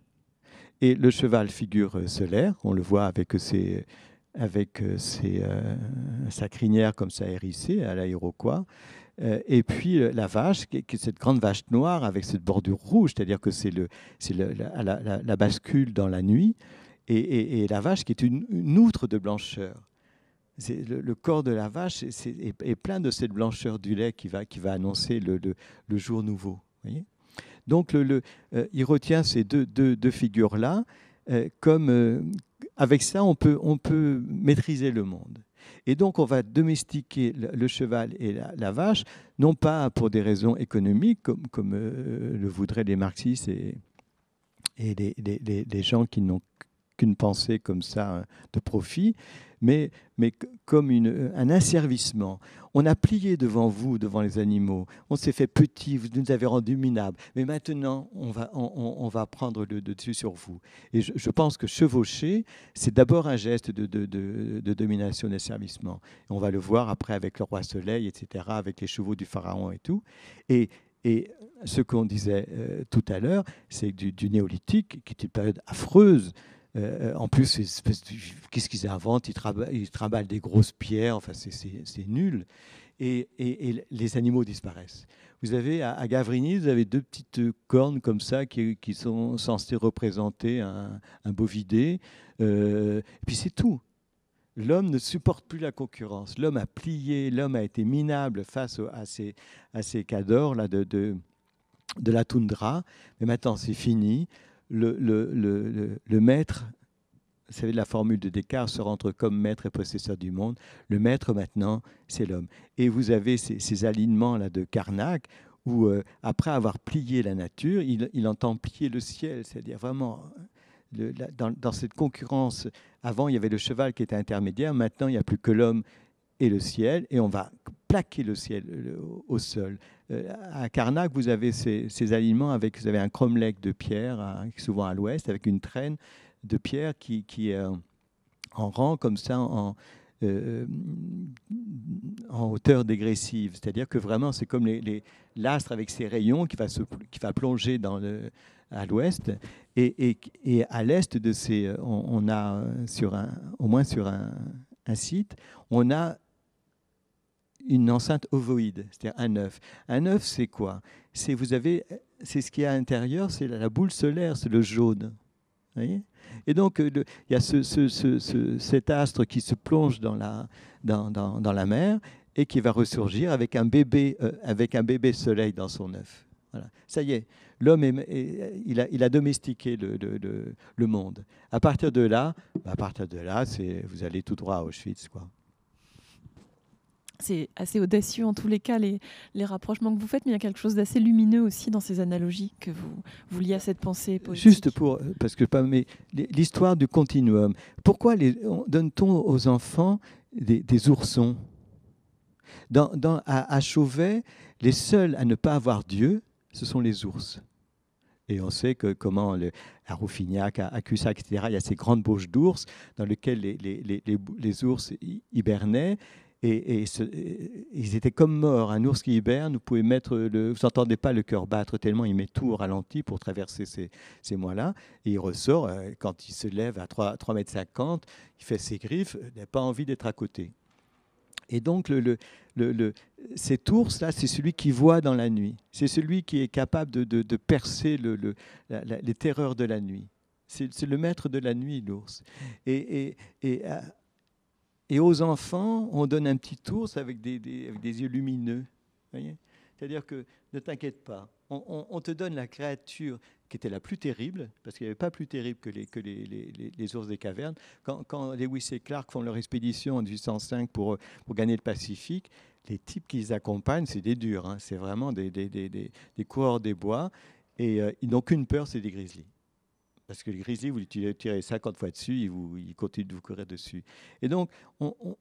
Et le cheval figure solaire, on le voit avec ses, avec euh, ses, euh, sa crinière comme ça hérissée à l'aéroquois. Euh, et puis la vache, cette grande vache noire avec cette bordure rouge, c'est-à-dire que c'est, le, la, bascule dans la nuit, et, la vache qui est une, outre de blancheur. le, corps de la vache est, plein de cette blancheur du lait qui va, qui va annoncer le, jour nouveau. Donc il retient ces deux, figures-là comme, avec ça, on peut, on peut maîtriser le monde. Et donc, on va domestiquer le, cheval et la, vache, non pas pour des raisons économiques, comme, euh, le voudraient les marxistes et, et les gens qui n'ont qu'une pensée comme ça hein, de profit, mais, comme euh, un asservissement. On a plié devant vous, devant les animaux. On s'est fait petit, vous nous avez rendu minables. Mais maintenant, on va, on, va prendre le, dessus sur vous. Et je, pense que chevaucher, c'est d'abord un geste de, de, de, domination, d'asservissement. On va le voir après avec le roi Soleil, etc., avec les chevaux du pharaon et tout. Et et ce qu'on disait euh, tout à l'heure, c'est du néolithique, qui est une période affreuse euh, euh, en plus, qu'est-ce qu'ils inventent ils, travaillent des grosses pierres, enfin c'est nul. Et, les animaux disparaissent. Vous avez à, vous avez deux petites cornes comme ça qui, sont censées représenter un, bovidé. Euh, et puis c'est tout. L'homme ne supporte plus la concurrence. L'homme a plié, l'homme a été minable face à ces, cadors de, de la toundra. Mais maintenant, c'est fini le, le, maître, vous savez, la formule de Descartes se rentre comme maître et possesseur du monde. Le maître maintenant, c'est l'homme. Et vous avez ces, alignements là de Carnac où, euh, après avoir plié la nature, il, entend plier le ciel, c'est-à-dire vraiment. dans, dans, cette concurrence, avant il y avait le cheval qui était intermédiaire, maintenant il n'y a plus que l'homme et le ciel, et on va plaquer le ciel au sol. Euh, à Carnac, vous avez ces, aliments alignements avec, vous avez un cromlech de pierre, hein, souvent à l'ouest, avec une traîne de pierre qui, qui euh, en rang comme ça, en, euh, en hauteur dégressive. C'est-à-dire que vraiment, c'est comme l'astre les, l'astre avec ses rayons qui va, se, qui va plonger dans le, à l'ouest. Et, et, à l'est de ces, on, a sur un, au moins sur un, un site, on a une enceinte ovoïde, c'est-à-dire un œuf. Un œuf, c'est quoi C'est vous avez, c'est ce qui est à l'intérieur, c'est la boule solaire, c'est le jaune. et donc, euh, il y a ce, cet astre qui se plonge dans la, dans, la mer et qui va ressurgir avec un bébé, euh, avec un bébé soleil dans son œuf. Voilà. Ça y est, l'homme il, il a, domestiqué le, le, monde. À partir de là, à partir de là, vous allez tout droit à Auschwitz, quoi
c'est assez audacieux en tous les cas les, les, rapprochements que vous faites, mais il y a quelque chose d'assez lumineux aussi dans ces analogies que vous, vous liez à cette pensée Juste
pour, euh, parce que mais l'histoire du continuum. Pourquoi donne-t-on aux enfants des, oursons dans, à, Chauvet, les seuls à ne pas avoir Dieu, ce sont les ours. Et on sait que comment le, à Roufignac, à, etc., il y a ces grandes bouches d'ours dans lesquelles les, les, les, les ours hibernaient et, ils étaient comme morts. Un ours qui hiberne, vous pouvez mettre, vous n'entendez pas le cœur battre tellement il met tout au ralenti pour traverser ces, mois-là. Et il ressort, euh, quand il se lève à 3, m, mètres il fait ses griffes, il n'a pas envie d'être à côté. Et donc, le, le, cet ours-là, c'est celui qui voit dans la nuit. C'est celui qui est capable de, percer les terreurs de la nuit. C'est le maître de la nuit, l'ours. Et, et, euh, et aux enfants, on donne un petit ours avec des, avec des yeux lumineux. C'est-à-dire que ne t'inquiète pas, on, te donne la créature qui était la plus terrible, parce qu'il n'y avait pas plus terrible que les, que les, ours des cavernes. Quand, quand, Lewis et Clark font leur expédition en 1805 pour, gagner le Pacifique, les types qu'ils accompagnent, c'est des durs, hein. c'est vraiment des, des, des, des coureurs des bois, et euh, ils n'ont qu'une peur, c'est des grizzlies. Parce que le vous lui tirez 50 fois dessus, il, vous, continue de vous courir dessus. Et donc, on,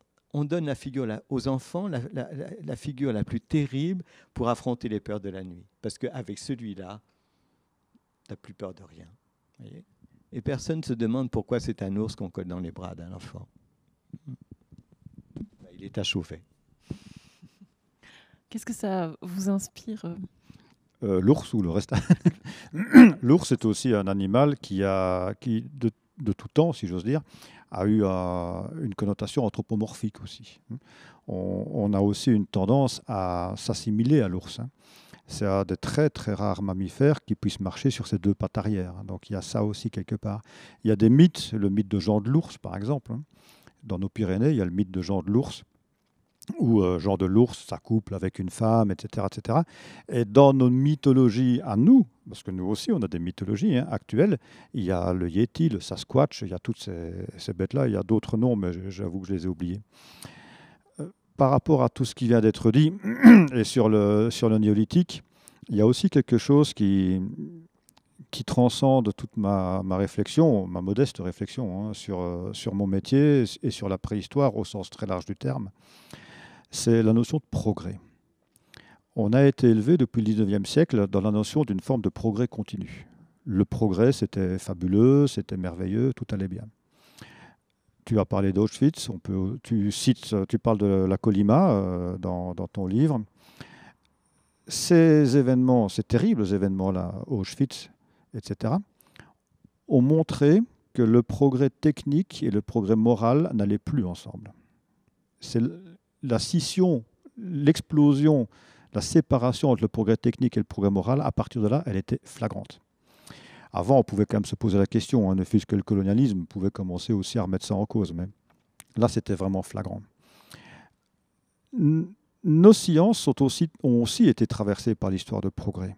donne la figure aux enfants, la, figure la plus terrible pour affronter les peurs de la nuit. Parce qu'avec celui-là, tu n'as plus peur de rien. et personne ne se demande pourquoi c'est un ours qu'on colle dans les bras d'un enfant. Il est à chauffer.
Qu'est-ce que ça vous inspire
euh, l'ours ou le reste. l'ours est aussi un animal qui, a, qui de, tout temps, si j'ose dire, a eu une connotation anthropomorphique aussi. On, a aussi une tendance à s'assimiler à l'ours. Hein. C'est un des très très rares mammifères qui puissent marcher sur ses deux pattes arrière. Hein. Donc il y a ça aussi quelque part. Il y a des mythes, le mythe de Jean de l'ours par exemple. Hein. Dans nos Pyrénées, il y a le mythe de Jean de l'ours ou euh, genre de l'ours s'accouple avec une femme, etc., etc. Et dans nos mythologies à nous, parce que nous aussi on a des mythologies hein, actuelles, il y a le Yeti, le Sasquatch, il y a toutes ces, bêtes-là, il y a d'autres noms, mais j'avoue que je les ai oubliés. Euh, par rapport à tout ce qui vient d'être dit, et sur le, sur le néolithique, il y a aussi quelque chose qui, qui transcende toute ma, réflexion, ma modeste réflexion hein, sur, euh, sur mon métier et sur la préhistoire au sens très large du terme c'est la notion de progrès. On a été élevé depuis le 19e siècle dans la notion d'une forme de progrès continu. Le progrès, c'était fabuleux, c'était merveilleux, tout allait bien. Tu as parlé d'Auschwitz, tu, cites, tu parles de la Colima euh, dans, ton livre. Ces événements, ces terribles événements-là, Auschwitz, etc., ont montré que le progrès technique et le progrès moral n'allaient plus ensemble. C'est la scission, l'explosion, la séparation entre le progrès technique et le progrès moral, à partir de là, elle était flagrante. Avant, on pouvait quand même se poser la question, hein, ne fût-ce que le colonialisme pouvait commencer aussi à remettre ça en cause, mais là, c'était vraiment flagrant. Nos sciences ont aussi été traversées par l'histoire de progrès.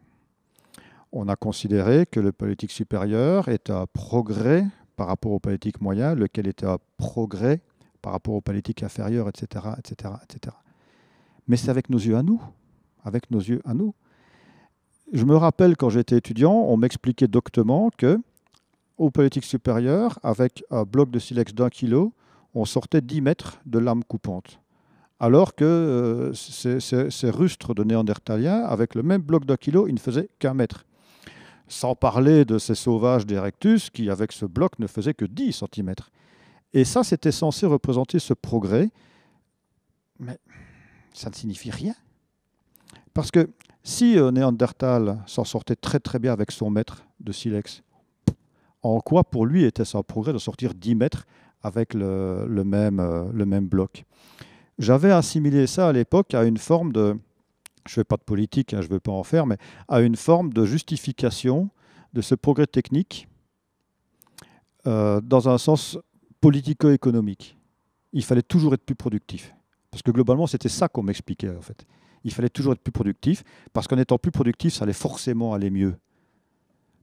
On a considéré que le politique supérieur est un progrès par rapport au politique moyen, lequel était un progrès par rapport aux politiques inférieures, etc., etc., etc. Mais c'est avec nos yeux à nous, avec nos yeux à nous. Je me rappelle quand j'étais étudiant, on m'expliquait doctement que aux politiques supérieures, avec un bloc de silex d'un kilo, on sortait 10 mètres de lame coupante. Alors que ces, euh, ces, rustres de néandertaliens, avec le même bloc d'un kilo, ils ne faisaient qu'un mètre. Sans parler de ces sauvages d'Erectus qui, avec ce bloc, ne faisaient que 10 cm. Et ça, c'était censé représenter ce progrès, mais ça ne signifie rien. Parce que si euh, Néandertal s'en sortait très très bien avec son maître de silex, en quoi pour lui était-ce un progrès de sortir 10 mètres avec le, même, euh, le même bloc J'avais assimilé ça à l'époque à une forme de, je ne fais pas de politique, hein, je ne veux pas en faire, mais à une forme de justification de ce progrès technique euh, dans un sens politico-économique. Il fallait toujours être plus productif. Parce que globalement, c'était ça qu'on m'expliquait, en fait. Il fallait toujours être plus productif, parce qu'en étant plus productif, ça allait forcément aller mieux.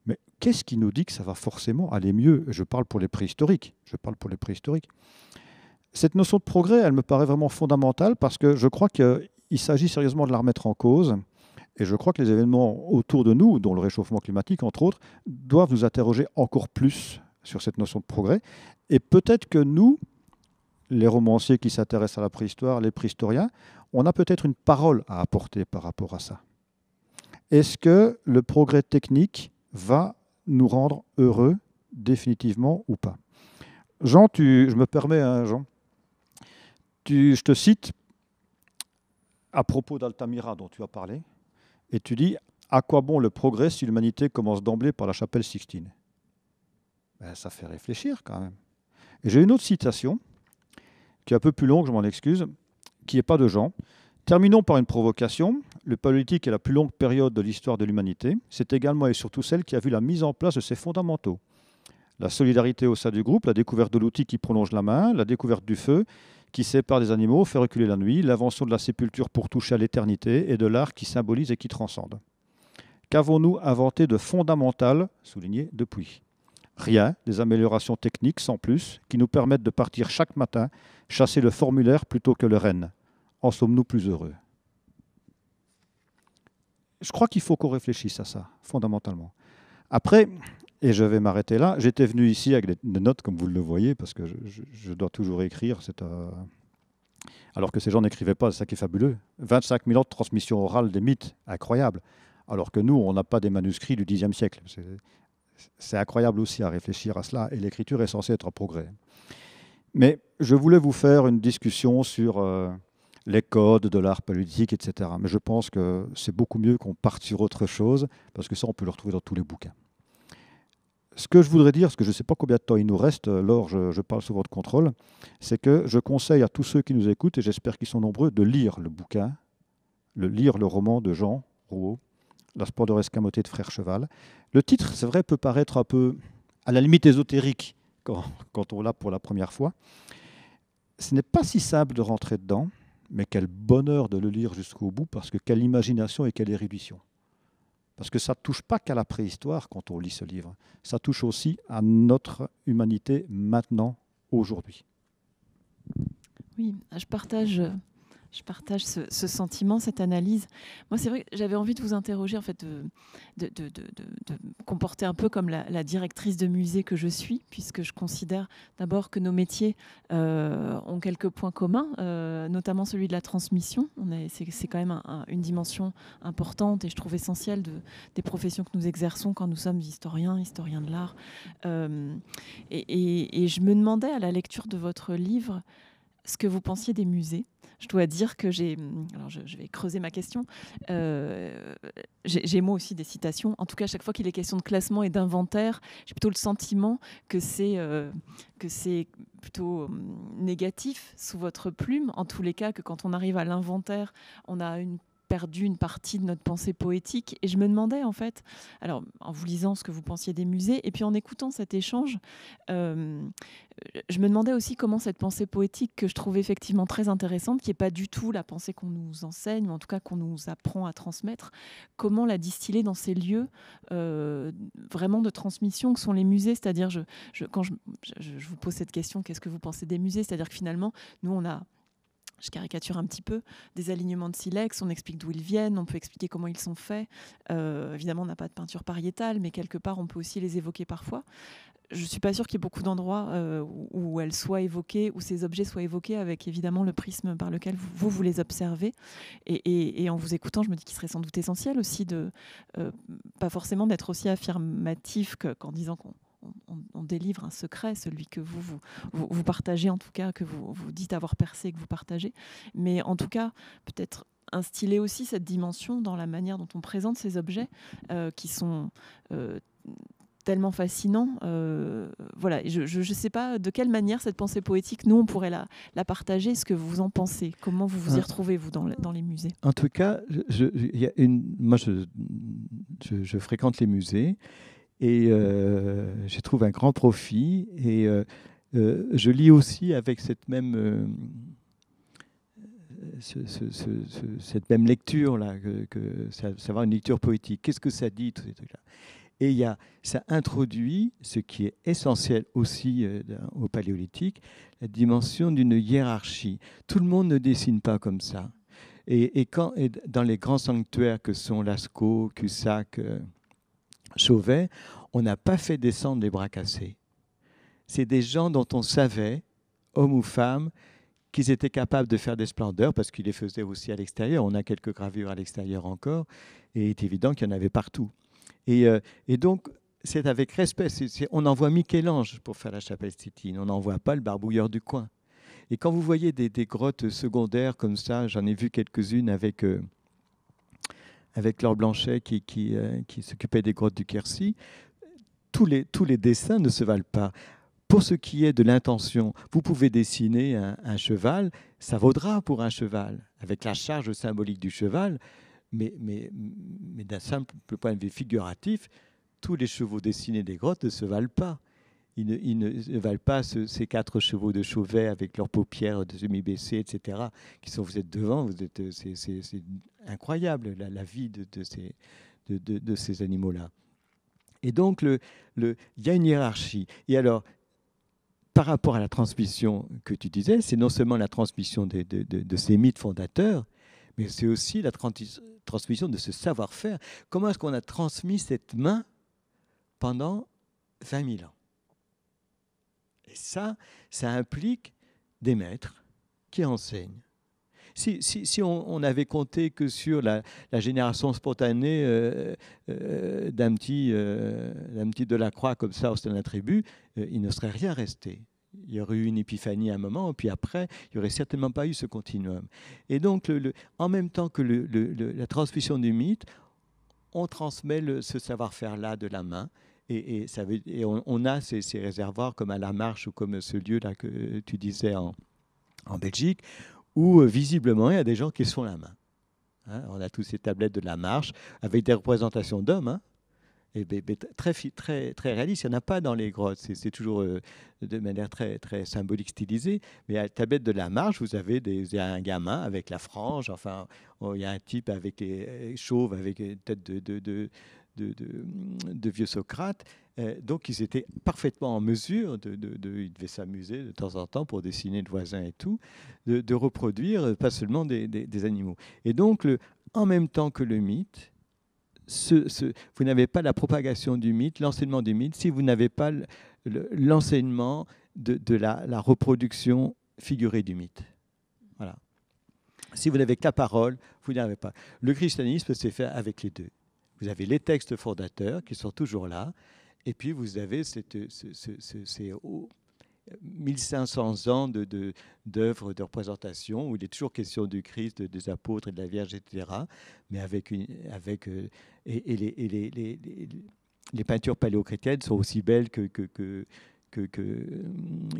Mais qu'est-ce qui nous dit que ça va forcément aller mieux Je parle pour les préhistoriques. Je parle pour les préhistoriques. Cette notion de progrès, elle me paraît vraiment fondamentale parce que je crois qu'il s'agit sérieusement de la remettre en cause. Et je crois que les événements autour de nous, dont le réchauffement climatique entre autres, doivent nous interroger encore plus sur cette notion de progrès. Et peut-être que nous, les romanciers qui s'intéressent à la préhistoire, les préhistoriens, on a peut-être une parole à apporter par rapport à ça. Est-ce que le progrès technique va nous rendre heureux définitivement ou pas Jean, tu, je me permets, hein, Jean, je te cite à propos d'Altamira dont tu as parlé, et tu dis, à quoi bon le progrès si l'humanité commence d'emblée par la chapelle Sixtine ben, ça fait réfléchir quand même. j'ai une autre citation, qui est un peu plus longue, je m'en excuse, qui n'est pas de Jean. Terminons par une provocation. Le politique est la plus longue période de l'histoire de l'humanité. C'est également et surtout celle qui a vu la mise en place de ses fondamentaux. La solidarité au sein du groupe, la découverte de l'outil qui prolonge la main, la découverte du feu qui sépare des animaux, fait reculer la nuit, l'invention de la sépulture pour toucher à l'éternité et de l'art qui symbolise et qui transcende. Qu'avons-nous inventé de fondamental, souligné depuis Rien, des améliorations techniques sans plus, qui nous permettent de partir chaque matin chasser le formulaire plutôt que le renne. En sommes-nous plus heureux Je crois qu'il faut qu'on réfléchisse à ça, fondamentalement. Après, et je vais m'arrêter là, j'étais venu ici avec des notes, comme vous le voyez, parce que je, dois toujours écrire, euh, alors que ces gens n'écrivaient pas, c'est ça qui est fabuleux. 25 000 ans de transmission orale des mythes, incroyable alors que nous, on n'a pas des manuscrits du Xe siècle c'est incroyable aussi à réfléchir à cela, et l'écriture est censée être un progrès. Mais je voulais vous faire une discussion sur euh, les codes de l'art politique, etc. Mais je pense que c'est beaucoup mieux qu'on parte sur autre chose, parce que ça, on peut le retrouver dans tous les bouquins. Ce que je voudrais dire, parce que je ne sais pas combien de temps il nous reste, euh, lors. je, parle souvent de contrôle, c'est que je conseille à tous ceux qui nous écoutent, et j'espère qu'ils sont nombreux, de lire le bouquin, de lire le roman de Jean Rouault, La de escamotée de Frère Cheval. Le titre, c'est vrai, peut paraître un peu, à la limite, ésotérique quand, quand on l'a pour la première fois. Ce n'est pas si simple de rentrer dedans, mais quel bonheur de le lire jusqu'au bout, parce que quelle imagination et quelle érudition. Parce que ça ne touche pas qu'à la préhistoire quand on lit ce livre, ça touche aussi à notre humanité maintenant, aujourd'hui.
Oui, je partage euh, je partage ce, sentiment, cette analyse. Moi, c'est vrai que j'avais envie de vous interroger, en fait, de, de, comporter un peu comme la, directrice de musée que je suis, puisque je considère d'abord que nos métiers euh, ont quelques points communs, euh, notamment celui de la transmission. C'est quand même une dimension importante et je trouve essentielle des professions que nous exerçons quand nous sommes historiens, historiens de l'art. Euh, et je me demandais à la lecture de votre livre ce que vous pensiez des musées je dois dire que j'ai. Hum, alors, je, vais creuser ma question. Euh, j'ai moi aussi des citations. En tout cas, à chaque fois qu'il est question de classement et d'inventaire, j'ai plutôt le sentiment que c'est euh, que c'est plutôt hum, négatif sous votre plume, en tous les cas, que quand on arrive à l'inventaire, on a une perdu une partie de notre pensée poétique. Et je me demandais, en fait, alors en vous lisant ce que vous pensiez des musées, et puis en écoutant cet échange, euh, je me demandais aussi comment cette pensée poétique, que je trouve effectivement très intéressante, qui n'est pas du tout la pensée qu'on nous enseigne, ou en tout cas qu'on nous apprend à transmettre, comment la distiller dans ces lieux euh, vraiment de transmission que sont les musées. C'est-à-dire, je, quand je, je, vous pose cette question, qu'est-ce que vous pensez des musées C'est-à-dire que finalement, nous, on a je caricature un petit peu, des alignements de silex, on explique d'où ils viennent, on peut expliquer comment ils sont faits. Euh, évidemment, on n'a pas de peinture pariétale, mais quelque part, on peut aussi les évoquer parfois. Je ne suis pas sûre qu'il y ait beaucoup d'endroits euh, où elles soient évoquées, où ces objets soient évoqués avec évidemment le prisme par lequel vous, vous, les observez. Et, en vous écoutant, je me dis qu'il serait sans doute essentiel aussi de, euh, pas forcément d'être aussi affirmatif qu'en disant qu'on on, délivre un secret, celui que vous, vous, partagez, en tout cas, que vous, dites avoir percé, que vous partagez. Mais en tout cas, peut-être instiller aussi cette dimension dans la manière dont on présente ces objets euh, qui sont euh, tellement fascinants. Euh, voilà, je ne sais pas de quelle manière cette pensée poétique, nous, on pourrait la, partager. Est-ce que vous en pensez Comment vous vous y retrouvez, vous, dans, les musées
En tout cas, moi, je fréquente les musées. Et euh, je trouve un grand profit. Et euh, euh, je lis aussi avec cette même, cette même lecture là, que, savoir une lecture poétique. Qu'est-ce que ça dit tous ces trucs-là Et y ça introduit ce qui est essentiel aussi au Paléolithique, la dimension d'une hiérarchie. Tout le monde ne dessine pas comme ça. Et, quand, et dans les grands sanctuaires que sont Lascaux, Cussac, Chauvet, on n'a pas fait descendre les bras cassés. C'est des gens dont on savait, hommes ou femmes, qu'ils étaient capables de faire des splendeurs parce qu'ils les faisaient aussi à l'extérieur. On a quelques gravures à l'extérieur encore, et il est évident qu'il y en avait partout. Et, euh, donc, c'est avec respect. on envoie Michel-Ange pour faire la chapelle Titine, on n'envoie pas le barbouilleur du coin. Et quand vous voyez des, grottes secondaires comme ça, j'en ai vu quelques-unes avec, euh, avec Laure Blanchet qui, euh, qui, s'occupait des grottes du Quercy, tous les, tous les dessins ne se valent pas. Pour ce qui est de l'intention, vous pouvez dessiner un, cheval, ça vaudra pour un cheval, avec la charge symbolique du cheval, mais, mais, mais d'un simple point de vue figuratif, tous les chevaux dessinés des grottes ne se valent pas. Ils ne, valent pas ces quatre chevaux de Chauvet avec leurs paupières de semi-baissées, etc., qui sont, vous êtes devant, vous êtes, euh, c'est incroyable, la, vie de, ces, animaux-là. Et donc, il y a une hiérarchie. Et alors, par rapport à la transmission que tu disais, c'est non seulement la transmission de, ces mythes fondateurs, mais c'est aussi la transmission de ce savoir-faire. Comment est-ce qu'on a transmis cette main pendant 20 000 ans Et ça, ça implique des maîtres qui enseignent, si, on, avait compté que sur la, génération spontanée euh, euh, d'un petit, euh, de la Delacroix comme ça au sein la tribu, euh, il ne serait rien resté. Il y aurait eu une épiphanie à un moment, puis après, il n'y aurait certainement pas eu ce continuum. Et donc, le, en même temps que le, la transmission du mythe, on transmet ce savoir-faire-là de la main. Et, ça veut, et on, a ces, réservoirs comme à La Marche ou comme ce lieu-là que tu disais en, en Belgique, où euh, visiblement il y a des gens qui sont font la main. Hein, on a tous ces tablettes de la marche avec des représentations d'hommes. Hein. et, ben, ben, très, très, très réaliste, il n'y en a pas dans les grottes, c'est toujours euh, de manière très, très symbolique, stylisée. Mais à la tablette de la marche, vous avez des, un gamin avec la frange, enfin, il y a un type avec les euh, chauves, avec une tête de, de, de, de, vieux Socrate. Euh, donc, ils étaient parfaitement en mesure, de, ils devaient s'amuser de temps en temps pour dessiner le voisin et tout, de, reproduire euh, pas seulement des, animaux. Et donc, le, en même temps que le mythe, vous n'avez pas la propagation du mythe, l'enseignement du mythe, si vous n'avez pas l'enseignement de, la, reproduction figurée du mythe. Voilà. Si vous n'avez que la parole, vous n'avez pas. Le christianisme s'est fait avec les deux. Vous avez les textes fondateurs qui sont toujours là, et puis vous avez ces 1500 ans d'œuvres de, de, représentation où il est toujours question du Christ, des apôtres de la Vierge, etc. Mais avec une, avec, euh, et, les, les, peintures paléochrétiennes sont aussi belles que, que, que que, que,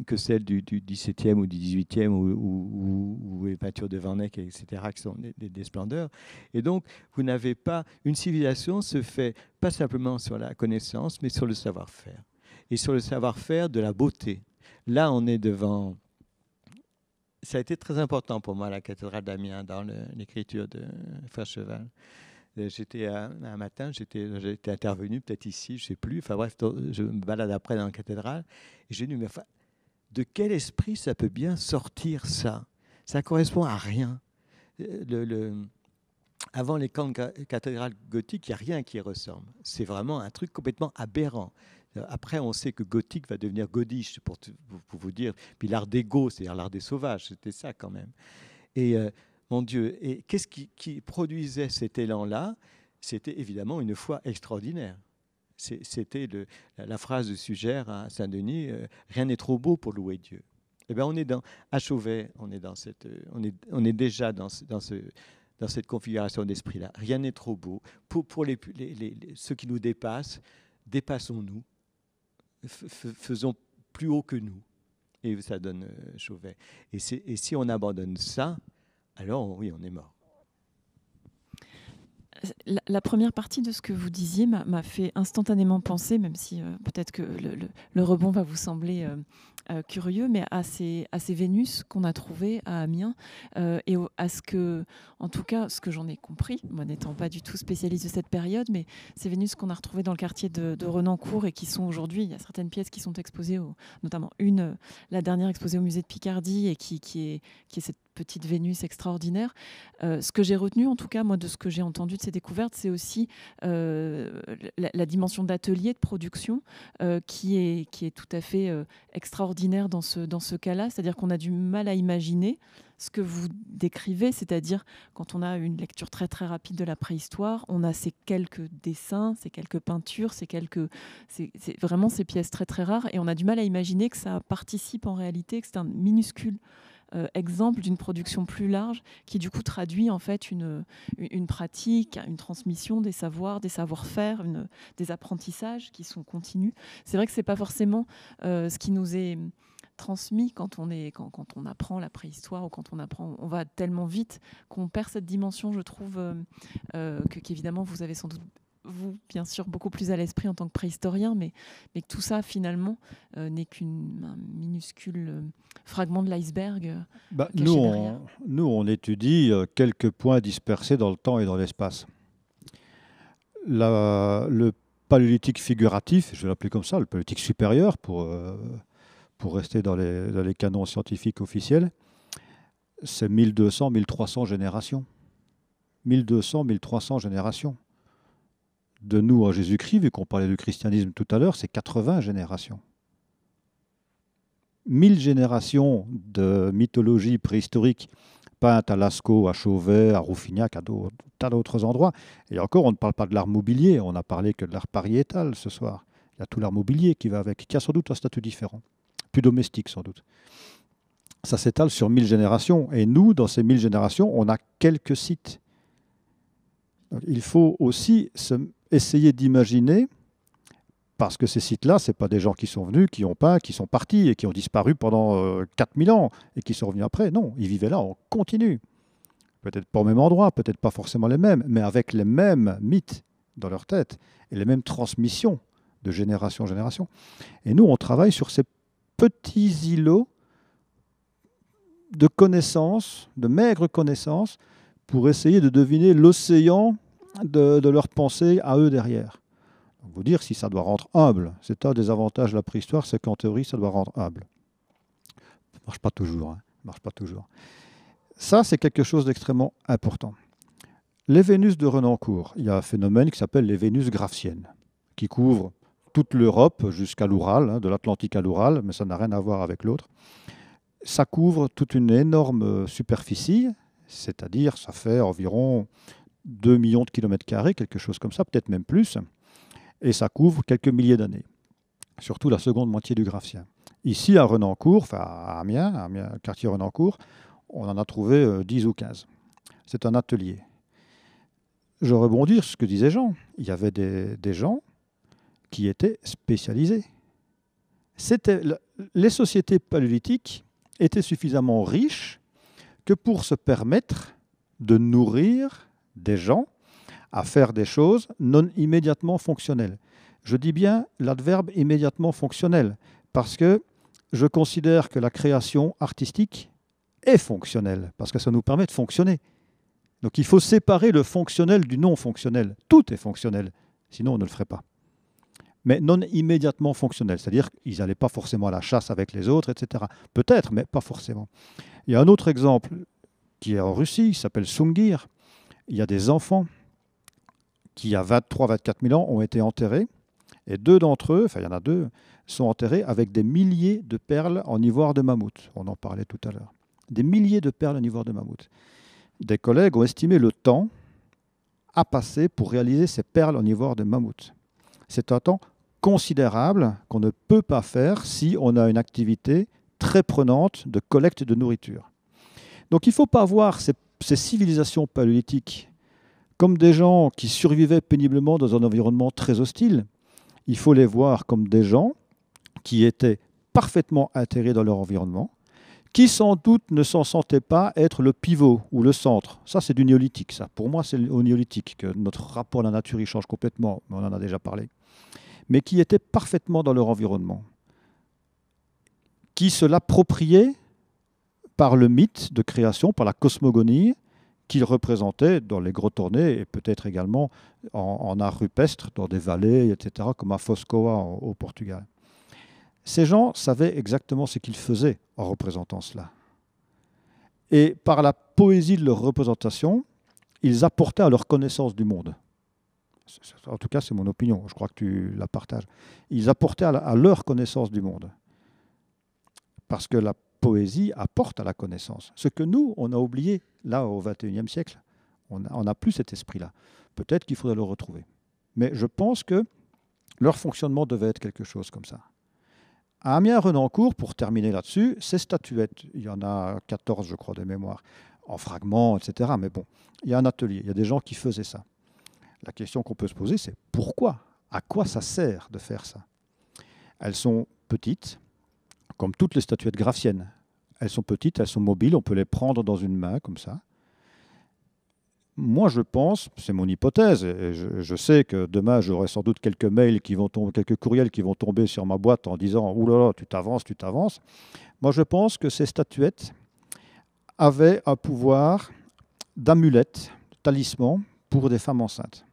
que du, du, 17e ou du 18e ou, les peintures de Van Eyck, etc., qui sont des, des splendeurs. Et donc, vous n'avez pas. Une civilisation se fait pas simplement sur la connaissance, mais sur le savoir-faire. Et sur le savoir-faire de la beauté. Là, on est devant. Ça a été très important pour moi, la cathédrale d'Amiens, dans l'écriture de Frère Cheval. Euh, j'étais un matin, j'étais intervenu peut-être ici, je ne sais plus. Enfin bref, je me balade après dans la cathédrale et j'ai dit mais de quel esprit ça peut bien sortir ça Ça correspond à rien. Euh, avant les camps cathédrale gothiques, il n'y a rien qui ressemble. C'est vraiment un truc complètement aberrant. Euh, après, on sait que gothique va devenir godiche, pour, vous dire. Puis l'art des go, c'est-à-dire l'art des sauvages, c'était ça quand même. Et mon Dieu. Et qu'est-ce qui, produisait cet élan-là C'était évidemment une foi extraordinaire. C'était la phrase de sujet à Saint-Denis euh, Rien n'est trop beau pour louer Dieu. Eh bien, on est dans, à Chauvet, on est, déjà dans, cette configuration d'esprit-là. Rien n'est trop beau. Pour, pour les, ceux qui nous dépassent, dépassons-nous. Faisons plus haut que nous. Et ça donne euh, Chauvet. et si on abandonne ça, alors oui, on est mort.
La, première partie de ce que vous disiez m'a fait instantanément penser, même si euh, peut-être que le, rebond va vous sembler euh, euh, curieux, mais à ces, Vénus qu'on a trouvées à Amiens euh, et à ce que, en tout cas, ce que j'en ai compris, moi n'étant pas du tout spécialiste de cette période, mais ces Vénus qu'on a retrouvées dans le quartier de, Renancourt et qui sont aujourd'hui, il y a certaines pièces qui sont exposées, notamment une, euh, la dernière exposée au musée de Picardie et qui, qui, est, qui est cette petite Vénus extraordinaire. ce que j'ai retenu, en tout cas, moi, de ce que j'ai entendu de ces découvertes, c'est aussi la, la, dimension d'atelier, de production, qui, est, qui est tout à fait extraordinaire ordinaire dans ce, cas-là, c'est-à-dire qu'on a du mal à imaginer ce que vous décrivez, c'est-à-dire quand on a une lecture très très rapide de la préhistoire, on a ces quelques dessins, ces quelques peintures, ces quelques, c'est vraiment ces pièces très très rares, et on a du mal à imaginer que ça participe en réalité, que c'est un minuscule euh, exemple d'une production plus large qui du coup traduit en fait une, une pratique, une transmission des savoirs, des savoir-faire, des apprentissages qui sont continus. C'est vrai que c'est pas forcément euh, ce qui nous est transmis quand on, est, quand, quand, on apprend la préhistoire ou quand on apprend. On va tellement vite qu'on perd cette dimension, je trouve, euh, euh qu'évidemment, vous avez sans doute vous, bien sûr, beaucoup plus à l'esprit en tant que préhistorien, mais, mais tout ça, finalement, euh, n'est qu'un minuscule euh, fragment de l'iceberg. Euh, bah, nous, on,
nous, on étudie quelques points dispersés dans le temps et dans l'espace. le paléolithique figuratif, je vais comme ça, le paléolithique supérieur, pour, pour rester dans les, dans les canons scientifiques officiels, c'est 1200, 1300 générations. 1200, 1300 générations de nous à Jésus-Christ, vu qu'on parlait du christianisme tout à l'heure, c'est 80 générations. 1000 générations de mythologie préhistorique peinte à Lascaux, à Chauvet, à Rouffignac à tas d'autres endroits. Et encore, on ne parle pas de l'art mobilier, on n'a parlé que de l'art pariétal ce soir. Il y a tout l'art mobilier qui va avec, qui a sans doute un statut différent, plus domestique sans doute. Ça s'étale sur 1000 générations. Et nous, dans ces 1000 générations, on a quelques sites. Il faut aussi se essayer d'imaginer, parce que ces sites-là, ce pas des gens qui sont venus, qui ont pas qui sont partis et qui ont disparu pendant 4000 euh, ans et qui sont revenus après. Non, ils vivaient là en continu. Peut-être pas au même endroit, peut-être pas forcément les mêmes, mais avec les mêmes mythes dans leur tête et les mêmes transmissions de génération en génération. Et nous, on travaille sur ces petits îlots de connaissances, de maigres connaissances, pour essayer de deviner l'océan de, leur pensée à eux derrière. vous dire si ça doit rendre humble. C'est un des avantages de la préhistoire, c'est qu'en théorie, ça doit rendre humble. Ça marche pas toujours. Hein. marche pas toujours. Ça, c'est quelque chose d'extrêmement important. Les Vénus de Renancourt, il y a un phénomène qui s'appelle les Vénus graphiennes, qui couvrent toute l'Europe jusqu'à l'Oural, hein, de l'Atlantique à l'Oural, mais ça n'a rien à voir avec l'autre. Ça couvre toute une énorme superficie, c'est-à-dire ça fait environ 2 millions de kilomètres carrés, quelque chose comme ça, peut-être même plus, et ça couvre quelques milliers d'années, surtout la seconde moitié du graphien. Ici, à Renancourt, enfin à Amiens, quartier Renancourt, on en a trouvé 10 euh, ou 15. C'est un atelier. Je rebondis sur ce que disait Jean. Il y avait des, gens qui étaient spécialisés. C'était, les sociétés paléolithiques étaient suffisamment riches que pour se permettre de nourrir des gens à faire des choses non immédiatement fonctionnelles. Je dis bien l'adverbe immédiatement fonctionnel, parce que je considère que la création artistique est fonctionnelle, parce que ça nous permet de fonctionner. Donc il faut séparer le fonctionnel du non fonctionnel. Tout est fonctionnel, sinon on ne le ferait pas. Mais non immédiatement fonctionnel, c'est-à-dire qu'ils n'allaient pas forcément à la chasse avec les autres, etc. Peut-être, mais pas forcément. Il y a un autre exemple qui est en Russie, il s'appelle Sungir il y a des enfants qui, à 23-24 000 ans, ont été enterrés. Et deux d'entre eux, enfin il y en a deux, sont enterrés avec des milliers de perles en ivoire de mammouth. On en parlait tout à l'heure. Des milliers de perles en ivoire de mammouth. Des collègues ont estimé le temps à passer pour réaliser ces perles en ivoire de mammouth. C'est un temps considérable qu'on ne peut pas faire si on a une activité très prenante de collecte de nourriture. Donc il ne faut pas voir ces ces civilisations paléolithiques comme des gens qui survivaient péniblement dans un environnement très hostile. Il faut les voir comme des gens qui étaient parfaitement intégrés dans leur environnement, qui sans doute ne s'en sentaient pas être le pivot ou le centre. Ça, c'est du néolithique, ça. Pour moi, c'est au néolithique que notre rapport à la nature change complètement, mais on en a déjà parlé. Mais qui étaient parfaitement dans leur environnement, qui se l'appropriaient par le mythe de création, par la cosmogonie qu'ils représentaient dans les gros tournées et peut-être également en, art rupestre, dans des vallées, etc., comme à Foscoa au Portugal. Ces gens savaient exactement ce qu'ils faisaient en représentant cela. Et par la poésie de leur représentation, ils apportaient à leur connaissance du monde. En tout cas, c'est mon opinion, je crois que tu la partages. Ils apportaient à leur connaissance du monde. Parce que la poésie apporte à la connaissance. Ce que nous, on a oublié là au XXIe siècle. On n'a plus cet esprit-là. Peut-être qu'il faudrait le retrouver. Mais je pense que leur fonctionnement devait être quelque chose comme ça. Amiens-Renancourt, pour terminer là-dessus, ces statuettes, il y en a 14, je crois, de mémoire, en fragments, etc. Mais bon, il y a un atelier, il y a des gens qui faisaient ça. La question qu'on peut se poser, c'est pourquoi À quoi ça sert de faire ça Elles sont petites, comme toutes les statuettes graphiennes. Elles sont petites, elles sont mobiles, on peut les prendre dans une main comme ça. Moi, je pense, c'est mon hypothèse, et je, sais que demain, j'aurai sans doute quelques mails qui vont tomber, quelques courriels qui vont tomber sur ma boîte en disant Ouh là là, tu t'avances, tu t'avances. Moi, je pense que ces statuettes avaient un pouvoir d'amulette, de talisman pour des femmes enceintes.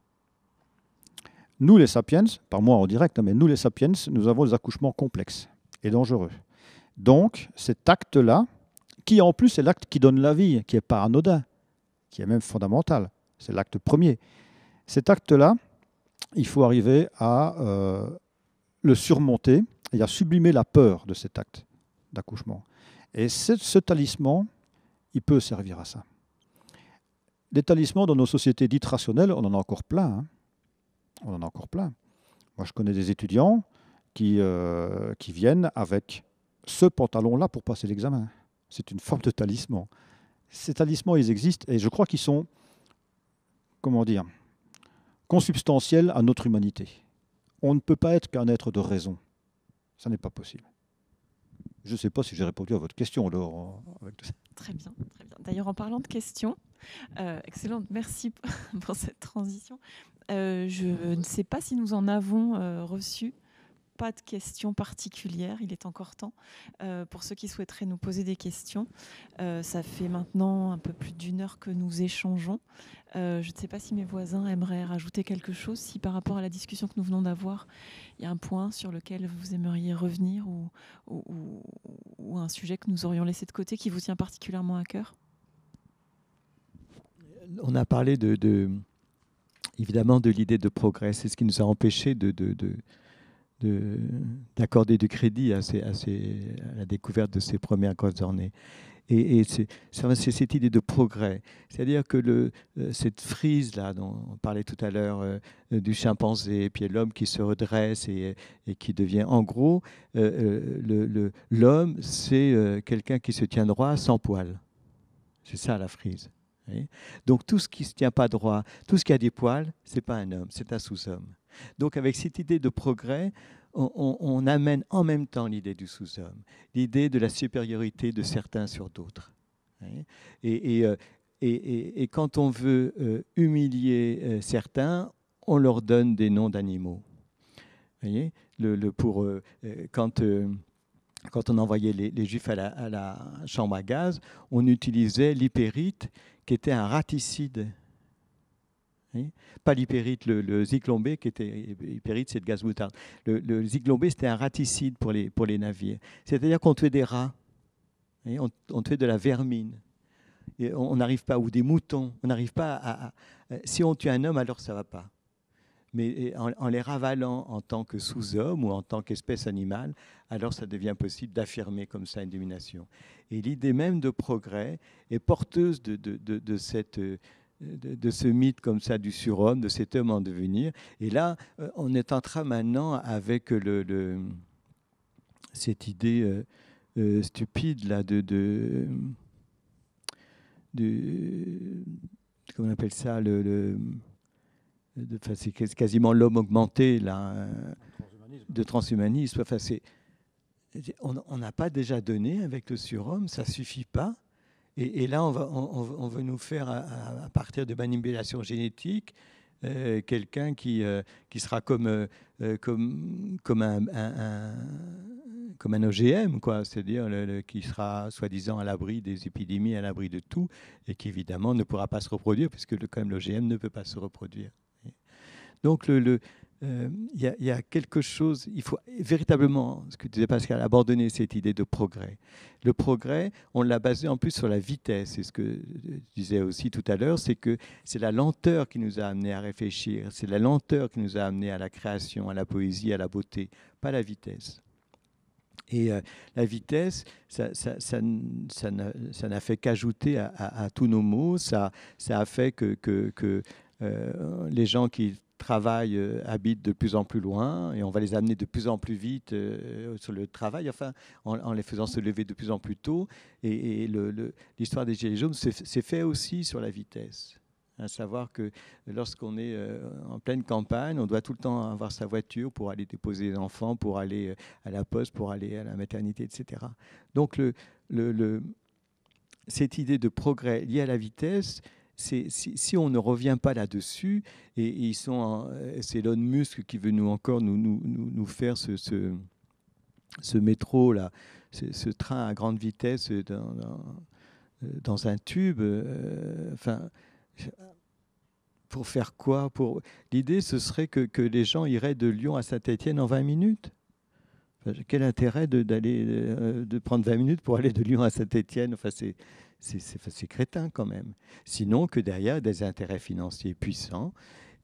Nous, les sapiens, par moi en direct, hein, mais nous, les sapiens, nous avons des accouchements complexes et dangereux. Donc cet acte-là, qui en plus est l'acte qui donne la vie, qui n'est pas anodin, qui est même fondamental, c'est l'acte premier. Cet acte-là, il faut arriver à euh, le surmonter et à sublimer la peur de cet acte d'accouchement. Et ce, talisman, il peut servir à ça. Des talismans dans nos sociétés dites rationnelles, on en a encore plein. Hein. On en a encore plein. Moi, je connais des étudiants qui euh, viennent avec ce pantalon-là pour passer l'examen. C'est une forme de talisman. Ces talismans, ils existent et je crois qu'ils sont, comment dire, consubstantiels à notre humanité. On ne peut pas être qu'un être de raison. Ça n'est pas possible. Je ne sais pas si j'ai répondu à votre question, Laure. Euh,
très bien, très bien. D'ailleurs, en parlant de questions, euh, excellente, merci pour cette transition. Euh, je ne sais pas si nous en avons reçu pas de questions particulières, il est encore temps. Euh, pour ceux qui souhaiteraient nous poser des questions, euh, ça fait maintenant un peu plus d'une heure que nous échangeons. Euh, je ne sais pas si mes voisins aimeraient rajouter quelque chose, si par rapport à la discussion que nous venons d'avoir, il y a un point sur lequel vous aimeriez revenir ou, ou, un sujet que nous aurions laissé de côté qui vous tient particulièrement à cœur. On
a parlé de, évidemment de l'idée de progrès, c'est ce qui nous a empêché de d'accorder du crédit à, à, à, la découverte de ces premières grosses ornées. Et, c'est cette idée de progrès. C'est-à-dire que le, euh, cette frise-là dont on parlait tout à l'heure euh, du chimpanzé, puis l'homme qui se redresse et, qui devient, en gros, euh, le l'homme, c'est quelqu'un qui se tient droit sans poil. C'est ça la frise. Donc tout ce qui ne se tient pas droit, tout ce qui a des poils, c'est pas un homme, c'est un sous-homme. Donc avec cette idée de progrès, on, amène en même temps l'idée du sous-homme, l'idée de la supériorité de certains sur d'autres. Euh, et, quand on veut euh, humilier euh, certains, on leur donne des noms d'animaux. Voyez, pour quand on envoyait les, juifs à la, à la, chambre à gaz, on utilisait l'hypérite qui était un raticide. Hein, pas l'hypérite, le, le qui était. Hypérite, c'est le gaz moutarde. Le, le c'était un raticide pour les, pour les navires. C'est-à-dire qu'on tuait des rats, hein, on, on, tuait de la vermine. on n'arrive pas, ou des moutons, on n'arrive pas à, Si on tue un homme, alors ça ne va pas mais en, les ravalant en tant que sous-homme ou en tant qu'espèce animale, alors ça devient possible d'affirmer comme ça une domination. Et l'idée même de progrès est porteuse de, de, de, cette euh, de, ce mythe comme ça du surhomme, de cet homme en devenir. Et là, euh, on est en train maintenant avec le, cette idée euh, stupide là de, de, de, comment on appelle ça le c'est quasiment l'homme augmenté là, hein, de transhumanisme. Enfin, on n'a pas déjà donné avec le surhomme, ça suffit pas. Et, là, on, va, on, veut nous faire, à, partir de manipulations génétique, euh, quelqu'un qui, euh, qui sera comme, euh, comme, comme, un, comme un OGM, quoi, c'est-à-dire qui sera soi-disant à l'abri des épidémies, à l'abri de tout, et qui évidemment ne pourra pas se reproduire, puisque le, quand l'OGM ne peut pas se reproduire. Donc, euh, il y, a quelque chose, il faut véritablement, ce que disait Pascal, abandonner cette idée de progrès. Le progrès, on l'a basé en plus sur la vitesse, c'est ce que je euh, disais aussi tout à l'heure, c'est que c'est la lenteur qui nous a amenés à réfléchir, c'est la lenteur qui nous a amenés à la création, à la poésie, à la beauté, pas la vitesse. Et euh, la vitesse, ça, n'a fait qu'ajouter à, tous nos mots, ça, a fait que, les gens qui travail euh, habite de plus en plus loin et on va les amener de plus en plus vite euh, euh, sur le travail, enfin, en, les faisant se lever de plus en plus tôt. Et, l'histoire des Gilets jaunes s'est fait aussi sur la vitesse. À savoir que lorsqu'on est en pleine campagne, on doit tout le temps avoir sa voiture pour aller déposer les enfants, pour aller à la poste, pour aller à la maternité, etc. Donc le, le, cette idée de progrès liée à la vitesse, si, on ne revient pas là-dessus, et, ils sont, euh, c'est Elon Musk qui veut nous encore nous, nous, nous faire ce, ce, métro là, ce, train à grande vitesse dans, dans, euh, un tube. Euh, enfin, pour faire quoi Pour l'idée, ce serait que, que, les gens iraient de Lyon à Saint-Étienne en 20 minutes. quel intérêt d'aller de, prendre 20 minutes pour aller de Lyon à Saint-Étienne Enfin, c'est c'est crétin quand même. Sinon que derrière des intérêts financiers puissants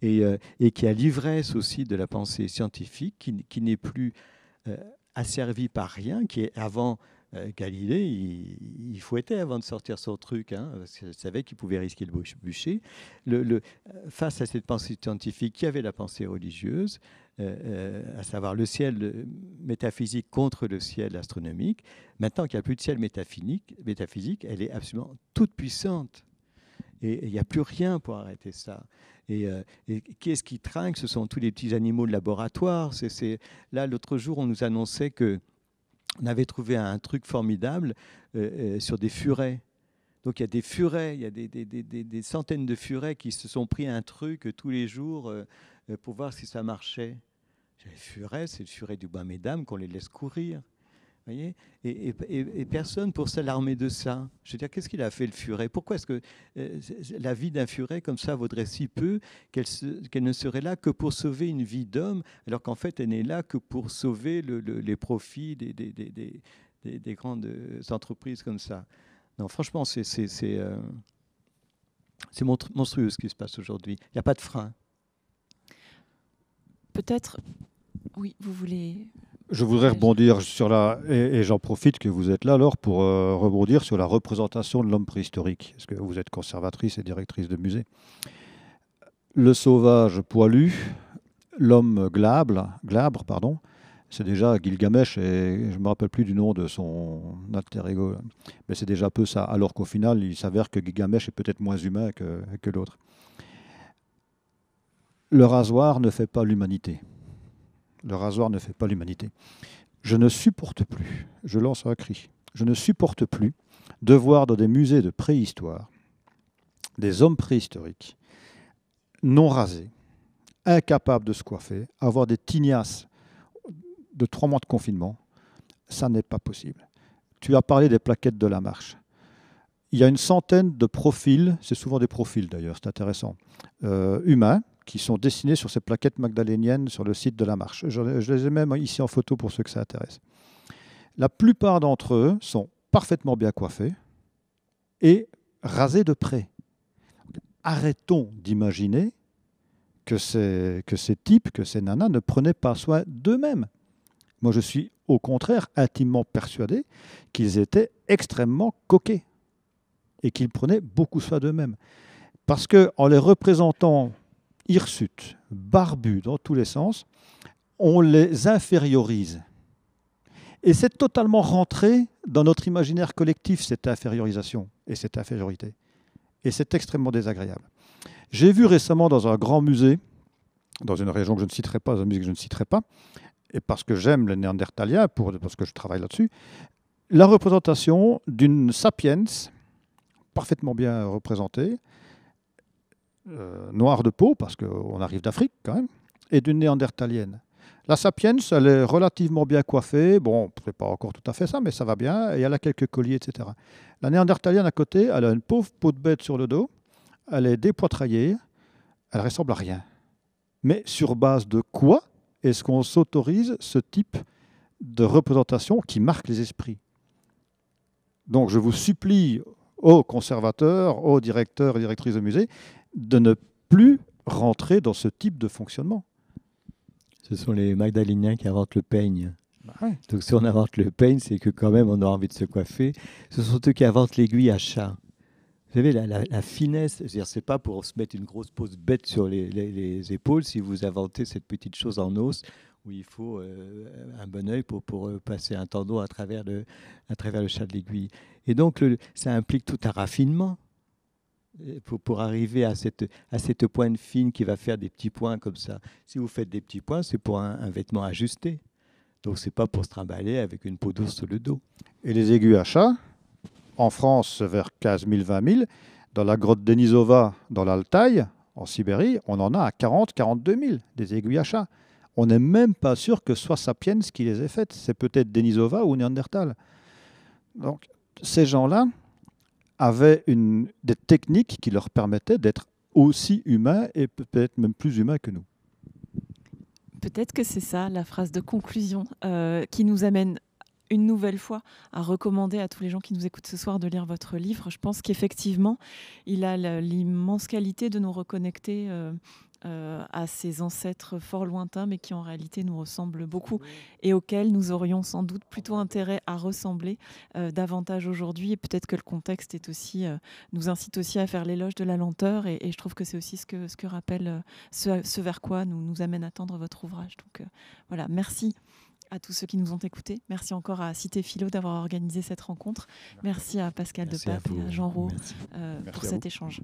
et, euh, qui a l'ivresse aussi de la pensée scientifique qui, n'est plus euh, asservie par rien, qui est avant euh, Galilée, il, fouettait avant de sortir son truc, hein, parce qu'il savait qu'il pouvait risquer le bûcher. face à cette pensée scientifique, qui avait la pensée religieuse, euh, euh, à savoir le ciel métaphysique contre le ciel astronomique. Maintenant qu'il n'y a plus de ciel métaphysique, métaphysique, elle est absolument toute puissante. Et il n'y a plus rien pour arrêter ça. Et, euh, qu'est-ce qui trinque Ce sont tous les petits animaux de laboratoire. Là, l'autre jour, on nous annonçait qu'on avait trouvé un truc formidable sur des furets. Donc il y a des furets, il y a des, des, centaines de furets qui se sont pris un truc tous les jours pour voir si ça marchait. Les furets, c'est le furet du bas, mesdames, qu'on les laisse courir. Voyez et, personne pour s'alarmer de ça. Je veux dire, qu'est-ce qu'il a fait le furet Pourquoi est-ce que euh, la vie d'un furet comme ça vaudrait si peu qu'elle ne serait là que pour sauver une vie d'homme, alors qu'en fait elle n'est là que pour sauver les profits des, grandes euh, entreprises comme ça Non, franchement, c'est euh, monstrueux ce qui se passe aujourd'hui. Il n'y a pas de frein.
Peut-être oui, vous voulez. Je voudrais
rebondir sur la. Et, j'en profite que vous êtes là, alors, pour euh, rebondir sur la représentation de l'homme préhistorique, parce que vous êtes conservatrice et directrice de musée. Le sauvage poilu, l'homme glable, glabre, pardon, c'est déjà Gilgamesh, et je ne me rappelle plus du nom de son alter ego, mais c'est déjà peu ça, alors qu'au final, il s'avère que Gilgamesh est peut-être moins humain que l'autre. Le rasoir ne fait pas l'humanité. Le rasoir ne fait pas l'humanité. Je ne supporte plus, je lance un cri, je ne supporte plus de voir dans des musées de préhistoire des hommes préhistoriques non rasés, incapables de se coiffer, avoir des tignasses de trois mois de confinement. Ça n'est pas possible. Tu as parlé des plaquettes de la marche. Il y a une centaine de profils, c'est souvent des profils d'ailleurs, c'est intéressant, euh, humains, qui sont dessinés sur ces plaquettes magdaléniennes sur le site de la marche. Je, les ai même ici en photo pour ceux que ça intéresse. La plupart d'entre eux sont parfaitement bien coiffés et rasés de près. Arrêtons d'imaginer que ces, que ces types, que ces nanas ne prenaient pas soin d'eux-mêmes. Moi, je suis au contraire intimement persuadé qu'ils étaient extrêmement coqués et qu'ils prenaient beaucoup soin d'eux-mêmes. Parce que en les représentant hirsutes, barbus dans tous les sens, on les infériorise. Et c'est totalement rentré dans notre imaginaire collectif, cette infériorisation et cette infériorité. Et c'est extrêmement désagréable. J'ai vu récemment dans un grand musée, dans une région que je ne citerai pas, un musée que je ne citerai pas, et parce que j'aime le néandertalien, pour, parce que je travaille là-dessus, la représentation d'une sapiens parfaitement bien représentée, euh, noire de peau, parce qu'on arrive d'Afrique quand même, et d'une néandertalienne. La sapiens, elle est relativement bien coiffée. Bon, c'est pas encore tout à fait ça, mais ça va bien. Et elle a quelques colliers, etc. La néandertalienne à côté, elle a une pauvre peau de bête sur le dos. Elle est dépoitraillée. Elle ressemble à rien. Mais sur base de quoi est-ce qu'on s'autorise ce type de représentation qui marque les esprits Donc, je vous supplie, aux conservateurs, aux directeurs et directrices de musée, de ne plus rentrer dans ce type de
fonctionnement. Ce sont les Magdaléniens qui inventent le peigne. Ah donc si on invente le peigne, c'est que quand même on a envie de se coiffer. Ce sont eux qui inventent l'aiguille à chat. Vous savez, la, la, finesse, c'est pas pour se mettre une grosse pose bête sur les, épaules si vous inventez cette petite chose en os où il faut euh, un bon oeil pour, euh, passer un tendon à travers le, chat de l'aiguille. Et donc, ça implique tout un raffinement. Euh, pour, pour, arriver à cette, à cette pointe fine qui va faire des petits points comme ça. Si vous faites des petits points, c'est pour un, vêtement ajusté. Donc c'est pas pour se trimballer avec une peau douce sur le dos.
Et les aiguilles à chat, en France vers 15 000, 20 000, dans la grotte Denisova, dans l'Altaï, en Sibérie, on en a à 40, 42 000 des aiguilles à chat. On n'est même pas sûr que ce soit Sapiens qui les ait faites. C'est peut-être Denisova ou Néandertal. Donc ces gens-là, avaient une, des techniques qui leur permettaient d'être aussi humains et peut-être même plus humains que nous.
Peut-être que c'est ça la phrase de conclusion euh, qui nous amène une nouvelle fois à recommander à tous les gens qui nous écoutent ce soir de lire votre livre. Je pense qu'effectivement, il a l'immense qualité de nous reconnecter euh, euh, à ces ancêtres fort lointains, mais qui en réalité nous ressemblent beaucoup et auxquels nous aurions sans doute plutôt intérêt à ressembler euh, davantage aujourd'hui. Et peut-être que le contexte est aussi, euh, nous incite aussi à faire l'éloge de la lenteur. Et, je trouve que c'est aussi ce que, ce rappelle ce, vers quoi nous, nous amène à tendre votre ouvrage. Donc voilà, merci à tous ceux qui nous ont écoutés. Merci encore à Cité Philo d'avoir organisé cette rencontre. Merci à Pascal de et à Jean Roux pour cet échange.